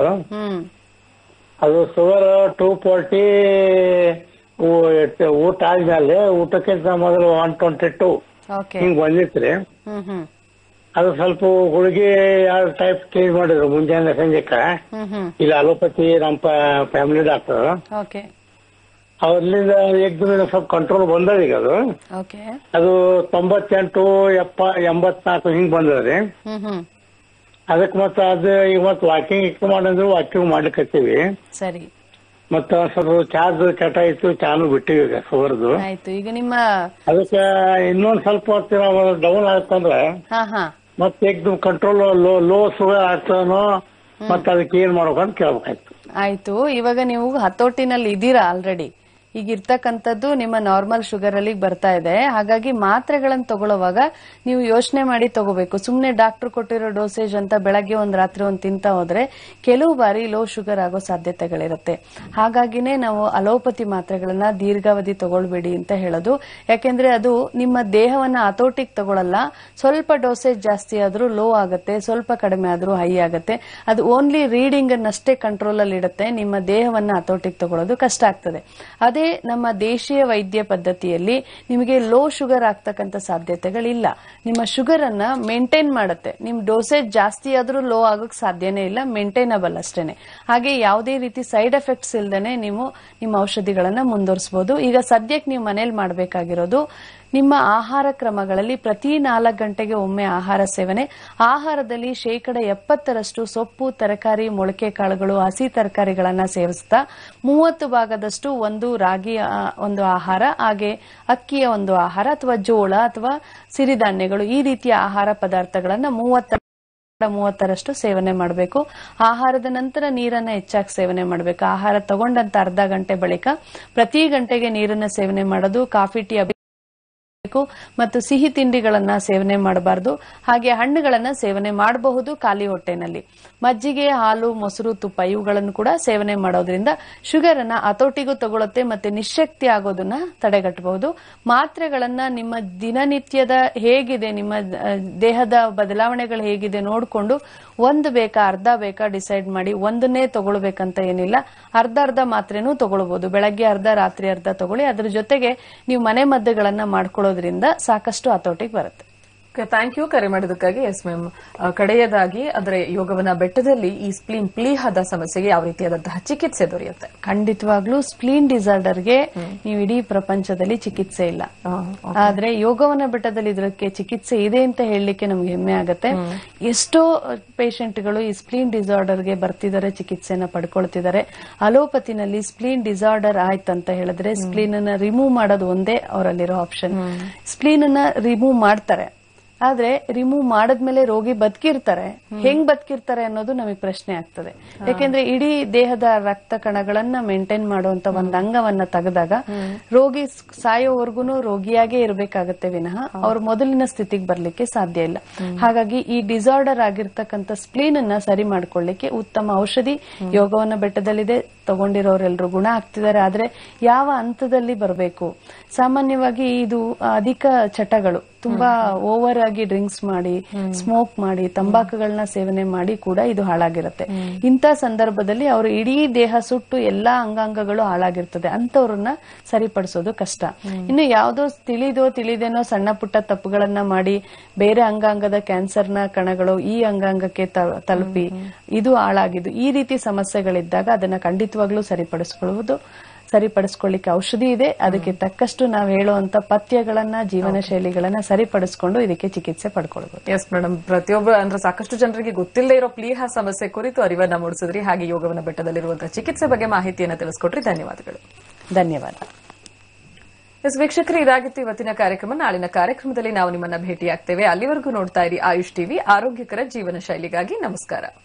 ಅದು ಶುಗರ್ ಟೂ ಫೋರ್ಟಿ ಊಟ ಆದ್ಮೇಲೆ ಊಟಕ್ಕಿಂತ ಮೊದಲು ಒನ್ ಟ್ವೆಂಟಿ ಟೂ ಹಿಂಗ್ ಬಂದಿತ್ರಿ ಅದು ಸ್ವಲ್ಪ ಹುಡುಗಿ ಎರಡು ಟೈಪ್ ಚೇಂಜ್ ಮಾಡಿದ್ರು ಮುಂಜಾನೆ ಸಂಜೆಕ ಇಲ್ಲ ಅಲೋಪತಿ ನಮ್ಮ ಫ್ಯಾಮಿಲಿ ಡಾಕ್ಟರ್ ಅಲ್ಲಿಂದ ದಿನ ಸ್ವಲ್ಪ ಕಂಟ್ರೋಲ್ ಬಂದದ ಈಗ ಅದು ಅದು ತೊಂಬತ್ತೆಂಟು ಎಪ್ಪ ಎಂಬತ್ನಾಲ್ಕು ಹಿಂಗ್ ಬಂದದ್ರಿ ಹ್ಮ್ ಅದಕ್ಕೆ ಮತ್ತೆ ಅದು ಈಗ ಮತ್ತೆ ವಾಕಿಂಗ್ ಇಕ್ ಮಾಡಿದ್ರು ವಾಕಿಂಗ್ ಮಾಡ್ಲಿಕ್ಕೆ ಸರಿ ಮತ್ತ ಸ್ವಲ್ಪ ಚಾರ್ಜ್ ಕೆಟ್ಟ ಆಯ್ತು ಚಾನು ಬಿಟ್ಟಿವಿ ಈಗ ಸುಗರ್ದು ಈಗ ನಿಮ್ಮ ಅದಕ್ಕೆ ಇನ್ನೊಂದ್ ಸ್ವಲ್ಪ ಹೊತ್ತು ಡೌನ್ ಆಯ್ತಂದ್ರೆ ಹಾ ಹಾ ಮತ್ತೆ ಕಂಟ್ರೋಲ್ ಲೋ ಲೋ ಸುಗರ್ ಆಗ್ತಾನೋ ಮತ್ತೆ ಅದಕ್ಕೆ ಏನ್ ಅಂತ ಕೇಳ್ಬೇಕಾಯ್ತು ಆಯ್ತು ಇವಾಗ ನೀವು ಹತೋಟಿನಲ್ಲಿ ಇದ್ದೀರಾ ಆಲ್ರೆಡಿ ಈಗ ಇರ್ತಕ್ಕಂಥದ್ದು ನಿಮ್ಮ ನಾರ್ಮಲ್ ಶುಗರ್ ಅಲ್ಲಿ ಬರ್ತಾ ಇದೆ ಹಾಗಾಗಿ ಮಾತ್ರೆಗಳನ್ನು ತಗೊಳ್ಳುವಾಗ ನೀವು ಯೋಚನೆ ಮಾಡಿ ತಗೋಬೇಕು ಸುಮ್ಮನೆ ಡಾಕ್ಟರ್ ಕೊಟ್ಟಿರೋ ಡೋಸೇಜ್ ಅಂತ ಬೆಳಗ್ಗೆ ಒಂದ್ ರಾತ್ರಿ ಒಂದ್ ತಿಂತ ಹೋದ್ರೆ ಕೆಲವು ಬಾರಿ ಲೋ ಶುಗರ್ ಆಗೋ ಸಾಧ್ಯತೆಗಳಿರುತ್ತೆ ಹಾಗಾಗಿನೇ ನಾವು ಅಲೋಪತಿ ಮಾತ್ರೆಗಳನ್ನ ದೀರ್ಘಾವಧಿ ತಗೊಳ್ಬೇಡಿ ಅಂತ ಹೇಳೋದು ಯಾಕೆಂದ್ರೆ ಅದು ನಿಮ್ಮ ದೇಹವನ್ನ ಹತೋಟಿಗೆ ತಗೊಳ್ಳಲ್ಲ ಸ್ವಲ್ಪ ಡೋಸೇಜ್ ಜಾಸ್ತಿ ಆದ್ರೂ ಲೋ ಆಗುತ್ತೆ ಸ್ವಲ್ಪ ಕಡಿಮೆ ಆದ್ರೂ ಹೈ ಆಗುತ್ತೆ ಅದು ಓನ್ಲಿ ರೀಡಿಂಗ್ ಅನ್ನಷ್ಟೇ ಕಂಟ್ರೋಲ್ ಅಲ್ಲಿ ಇಡುತ್ತೆ ನಿಮ್ಮ ದೇಹವನ್ನ ಹತೋಟಿಗೆ ತಗೊಳ್ಳೋದು ಕಷ್ಟ ಆಗ್ತದೆ ಅದೇ ನಮ್ಮ ದೇಶೀಯ ವೈದ್ಯ ಪದ್ಧತಿಯಲ್ಲಿ ನಿಮಗೆ ಲೋ ಶುಗರ್ ಆಗ್ತಕ್ಕಂತ ಸಾಧ್ಯತೆಗಳಿಲ್ಲ ನಿಮ್ಮ ಶುಗರ್ ಅನ್ನ ಮೇಂಟೈನ್ ಮಾಡುತ್ತೆ ನಿಮ್ ಡೋಸೇಜ್ ಜಾಸ್ತಿ ಆದ್ರೂ ಲೋ ಆಗೋಕ್ ಸಾಧ್ಯನೇ ಇಲ್ಲ ಮೇಂಟೈನಬಲ್ ಅಷ್ಟೇನೆ ಹಾಗೆ ಯಾವುದೇ ರೀತಿ ಸೈಡ್ ಎಫೆಕ್ಟ್ಸ್ ಇಲ್ದೇನೆ ನೀವು ನಿಮ್ಮ ಔಷಧಿಗಳನ್ನ ಮುಂದುವರಿಸಬಹುದು ಈಗ ಸದ್ಯಕ್ಕೆ ನೀವು ಮನೇಲಿ ಮಾಡಬೇಕಾಗಿರೋದು ನಿಮ್ಮ ಆಹಾರ ಕ್ರಮಗಳಲ್ಲಿ ಪ್ರತಿ ನಾಲ್ಕು ಗಂಟೆಗೆ ಒಮ್ಮೆ ಆಹಾರ ಸೇವನೆ ಆಹಾರದಲ್ಲಿ ಶೇಕಡ ಎಪ್ಪತ್ತರಷ್ಟು ಸೊಪ್ಪು ತರಕಾರಿ ಮೊಳಕೆ ಕಾಳುಗಳು ಹಸಿ ತರಕಾರಿಗಳನ್ನು ಸೇವಿಸ್ತಾ ಮೂವತ್ತು ಭಾಗದಷ್ಟು ಒಂದು ರಾಗಿ ಒಂದು ಆಹಾರ ಹಾಗೆ ಅಕ್ಕಿಯ ಒಂದು ಆಹಾರ ಅಥವಾ ಜೋಳ ಅಥವಾ ಸಿರಿಧಾನ್ಯಗಳು ಈ ರೀತಿಯ ಆಹಾರ ಪದಾರ್ಥಗಳನ್ನು ಮೂವತ್ತ ಮೂವತ್ತರಷ್ಟು ಸೇವನೆ ಮಾಡಬೇಕು ಆಹಾರದ ನಂತರ ನೀರನ್ನ ಹೆಚ್ಚಾಗಿ ಸೇವನೆ ಮಾಡಬೇಕು ಆಹಾರ ತಗೊಂಡಂತ ಅರ್ಧ ಗಂಟೆ ಬಳಿಕ ಪ್ರತಿ ಗಂಟೆಗೆ ನೀರನ್ನ ಸೇವನೆ ಮಾಡೋದು ಕಾಫಿ ಟೀ ಮತ್ತು ಸಿಹಿ ತಿಂಡಿಗಳನ್ನ ಸೇವನೆ ಮಾಡಬಾರದು ಹಾಗೆ ಹಣ್ಣುಗಳನ್ನ ಸೇವನೆ ಮಾಡಬಹುದು ಖಾಲಿ ಹೊಟ್ಟೆನಲ್ಲಿ ಮಜ್ಜಿಗೆ ಹಾಲು ಮೊಸರು ತುಪ್ಪ ಇವುಗಳನ್ನು ಕೂಡ ಸೇವನೆ ಮಾಡೋದ್ರಿಂದ ಶುಗರ್ ಅನ್ನ ಹತೋಟಿಗೂ ತಗೊಳ್ಳುತ್ತೆ ಮತ್ತೆ ನಿಶಕ್ತಿ ಆಗೋದನ್ನ ತಡೆಗಟ್ಟಬಹುದು ಮಾತ್ರೆಗಳನ್ನ ನಿಮ್ಮ ದಿನನಿತ್ಯದ ಹೇಗಿದೆ ನಿಮ್ಮ ದೇಹದ ಬದಲಾವಣೆಗಳು ಹೇಗಿದೆ ನೋಡಿಕೊಂಡು ಒಂದು ಬೇಕಾ ಅರ್ಧ ಬೇಕಾ ಡಿಸೈಡ್ ಮಾಡಿ ಒಂದನ್ನೇ ತಗೊಳ್ಬೇಕಂತ ಏನಿಲ್ಲ ಅರ್ಧ ಅರ್ಧ ಮಾತ್ರೆನೂ ತಗೊಳ್ಬಹುದು ಬೆಳಗ್ಗೆ ಅರ್ಧ ರಾತ್ರಿ ಅರ್ಧ ತಗೊಳ್ಳಿ ಅದ್ರ ಜೊತೆಗೆ ನೀವು ಮನೆ ಮದ್ದುಗಳನ್ನ ಮಾಡ್ಕೊಳ್ಳೋದು ಮಾಡೋದ್ರಿಂದ ಸಾಕಷ್ಟು ಹತೋಟಿಗೆ ಬರುತ್ತೆ ಥ್ಯಾಂಕ್ ಯು ಕರೆ ಮಾಡಿದಕ್ಕಾಗಿ ಎಸ್ ಮ್ಯಾಮ್ ಕಡೆಯದಾಗಿ ಅಂದ್ರೆ ಯೋಗವನ ಬೆಟ್ಟದಲ್ಲಿ ಈ ಸ್ಪ್ಲೀನ್ ಪ್ಲೀಹದ ಸಮಸ್ಯೆಗೆ ಯಾವ ರೀತಿಯಾದಂತಹ ಚಿಕಿತ್ಸೆ ದೊರೆಯುತ್ತೆ ಖಂಡಿತವಾಗ್ಲೂ ಸ್ಪ್ಲೀನ್ ಡಿಸಾರ್ಡರ್ಗೆ ನೀವು ಇಡೀ ಪ್ರಪಂಚದಲ್ಲಿ ಚಿಕಿತ್ಸೆ ಇಲ್ಲ ಆದ್ರೆ ಯೋಗವನ ಬೆಟ್ಟದಲ್ಲಿ ಇದಕ್ಕೆ ಚಿಕಿತ್ಸೆ ಇದೆ ಅಂತ ಹೇಳಲಿಕ್ಕೆ ನಮ್ಗೆ ಹೆಮ್ಮೆ ಆಗುತ್ತೆ ಎಷ್ಟೋ ಪೇಷಂಟ್ಗಳು ಈ ಸ್ಪ್ಲೀನ್ ಡಿಸಾರ್ಡರ್ಗೆ ಬರ್ತಿದ್ದಾರೆ ಚಿಕಿತ್ಸೆನ ಪಡ್ಕೊಳ್ತಿದ್ದಾರೆ ಅಲೋಪತಿನಲ್ಲಿ ಸ್ಪ್ಲೀನ್ ಡಿಸಾರ್ಡರ್ ಅಂತ ಹೇಳಿದ್ರೆ ಸ್ಪ್ಲೀನ್ ಅನ್ನ ರಿಮೂವ್ ಮಾಡೋದು ಒಂದೇ ಅವರಲ್ಲಿರೋ ಆಪ್ಷನ್ ಸ್ಪ್ಲೀನ್ ಅನ್ನ ರಿಮೂವ್ ಮಾಡ್ತಾರೆ ಆದ್ರೆ ರಿಮೂವ್ ಮಾಡದ್ಮೇಲೆ ರೋಗಿ ಬದುಕಿರ್ತಾರೆ ಹೆಂಗ್ ಬದುಕಿರ್ತಾರೆ ಅನ್ನೋದು ನಮಗೆ ಪ್ರಶ್ನೆ ಆಗ್ತದೆ ಯಾಕೆಂದ್ರೆ ಇಡೀ ದೇಹದ ರಕ್ತ ಕಣಗಳನ್ನ ಮೇಂಟೈನ್ ಮಾಡುವಂತ ಒಂದ್ ಅಂಗವನ್ನ ತೆಗೆದಾಗ ರೋಗಿ ಸಾಯೋವರೆಗೂ ರೋಗಿಯಾಗೇ ಇರಬೇಕಾಗತ್ತೆ ವಿನಃ ಅವ್ರ ಮೊದಲಿನ ಸ್ಥಿತಿಗೆ ಬರ್ಲಿಕ್ಕೆ ಸಾಧ್ಯ ಇಲ್ಲ ಹಾಗಾಗಿ ಈ ಡಿಸಾರ್ಡರ್ ಆಗಿರ್ತಕ್ಕಂಥ ಸ್ಪ್ಲೀನ್ ಅನ್ನ ಸರಿ ಮಾಡ್ಕೊಳ್ಳಿಕ್ಕೆ ಉತ್ತಮ ಔಷಧಿ ಯೋಗವನ್ನ ಬೆಟ್ಟದಲ್ಲಿದೆ ತಗೊಂಡಿರೋರೆಲ್ಲರೂ ಗುಣ ಆಗ್ತಿದ್ದಾರೆ ಆದರೆ ಯಾವ ಹಂತದಲ್ಲಿ ಬರಬೇಕು ಸಾಮಾನ್ಯವಾಗಿ ಇದು ಅಧಿಕ ಚಟಗಳು ತುಂಬಾ ಓವರ್ ಆಗಿ ಡ್ರಿಂಕ್ಸ್ ಮಾಡಿ ಸ್ಮೋಕ್ ಮಾಡಿ ತಂಬಾಕುಗಳನ್ನ ಸೇವನೆ ಮಾಡಿ ಕೂಡ ಇದು ಹಾಳಾಗಿರುತ್ತೆ ಇಂತ ಸಂದರ್ಭದಲ್ಲಿ ಅವರು ಇಡೀ ದೇಹ ಸುಟ್ಟು ಎಲ್ಲಾ ಅಂಗಾಂಗಗಳು ಹಾಳಾಗಿರ್ತದೆ ಅಂತವ್ರನ್ನ ಸರಿಪಡಿಸೋದು ಕಷ್ಟ ಇನ್ನು ಯಾವ್ದೋ ತಿಳಿದೋ ತಿಳಿದೇನೋ ಸಣ್ಣ ಪುಟ್ಟ ತಪ್ಪುಗಳನ್ನ ಮಾಡಿ ಬೇರೆ ಅಂಗಾಂಗದ ಕ್ಯಾನ್ಸರ್ನ ಕಣಗಳು ಈ ಅಂಗಾಂಗಕ್ಕೆ ತಲುಪಿ ಇದು ಹಾಳಾಗಿದ್ದು ಈ ರೀತಿ ಸಮಸ್ಯೆಗಳಿದ್ದಾಗ ಅದನ್ನ ಖಂಡಿತ ಖಂಡಿತವಾಗ್ಲೂ ಸರಿಪಡಿಸಿಕೊಳ್ಳುವುದು ಸರಿಪಡಿಸ್ಕೊಳ್ಳಿಕ್ಕೆ ಔಷಧಿ ಇದೆ ಅದಕ್ಕೆ ತಕ್ಕಷ್ಟು ನಾವು ಹೇಳುವಂತ ಪಥ್ಯಗಳನ್ನ ಜೀವನ ಶೈಲಿಗಳನ್ನ ಸರಿಪಡಿಸ್ಕೊಂಡು ಇದಕ್ಕೆ ಚಿಕಿತ್ಸೆ ಪಡ್ಕೊಳ್ಬಹುದು ಎಸ್ ಮೇಡಮ್ ಪ್ರತಿಯೊಬ್ಬರು ಅಂದ್ರೆ ಸಾಕಷ್ಟು ಜನರಿಗೆ ಗೊತ್ತಿಲ್ಲದೆ ಇರೋ ಪ್ಲೀಹ ಸಮಸ್ಯೆ ಕುರಿತು ಅರಿವನ್ನ ಮೂಡಿಸಿದ್ರಿ ಹಾಗೆ ಯೋಗವನ ಬೆಟ್ಟದಲ್ಲಿರುವಂತಹ ಚಿಕಿತ್ಸೆ ಬಗ್ಗೆ ಮಾಹಿತಿಯನ್ನು ತಿಳಿಸ್ಕೊಟ್ರಿ ಧನ್ಯವಾದಗಳು ಧನ್ಯವಾದ ಎಸ್ ವೀಕ್ಷಕರು ಇದಾಗಿತ್ತು ಇವತ್ತಿನ ಕಾರ್ಯಕ್ರಮ ನಾಳಿನ ಕಾರ್ಯಕ್ರಮದಲ್ಲಿ ನಾವು ನಿಮ್ಮನ್ನ ಭೇಟಿಯಾಗ್ತೇವೆ ಅಲ್ಲಿವರೆಗೂ ನೋಡ್ತಾ ಇರಿ ಆಯುಷ್ ಟಿವಿ ಆರೋಗ್ಯಕರ ಜೀವನ ಶೈಲಿಗಾಗಿ ನಮಸ್ಕಾರ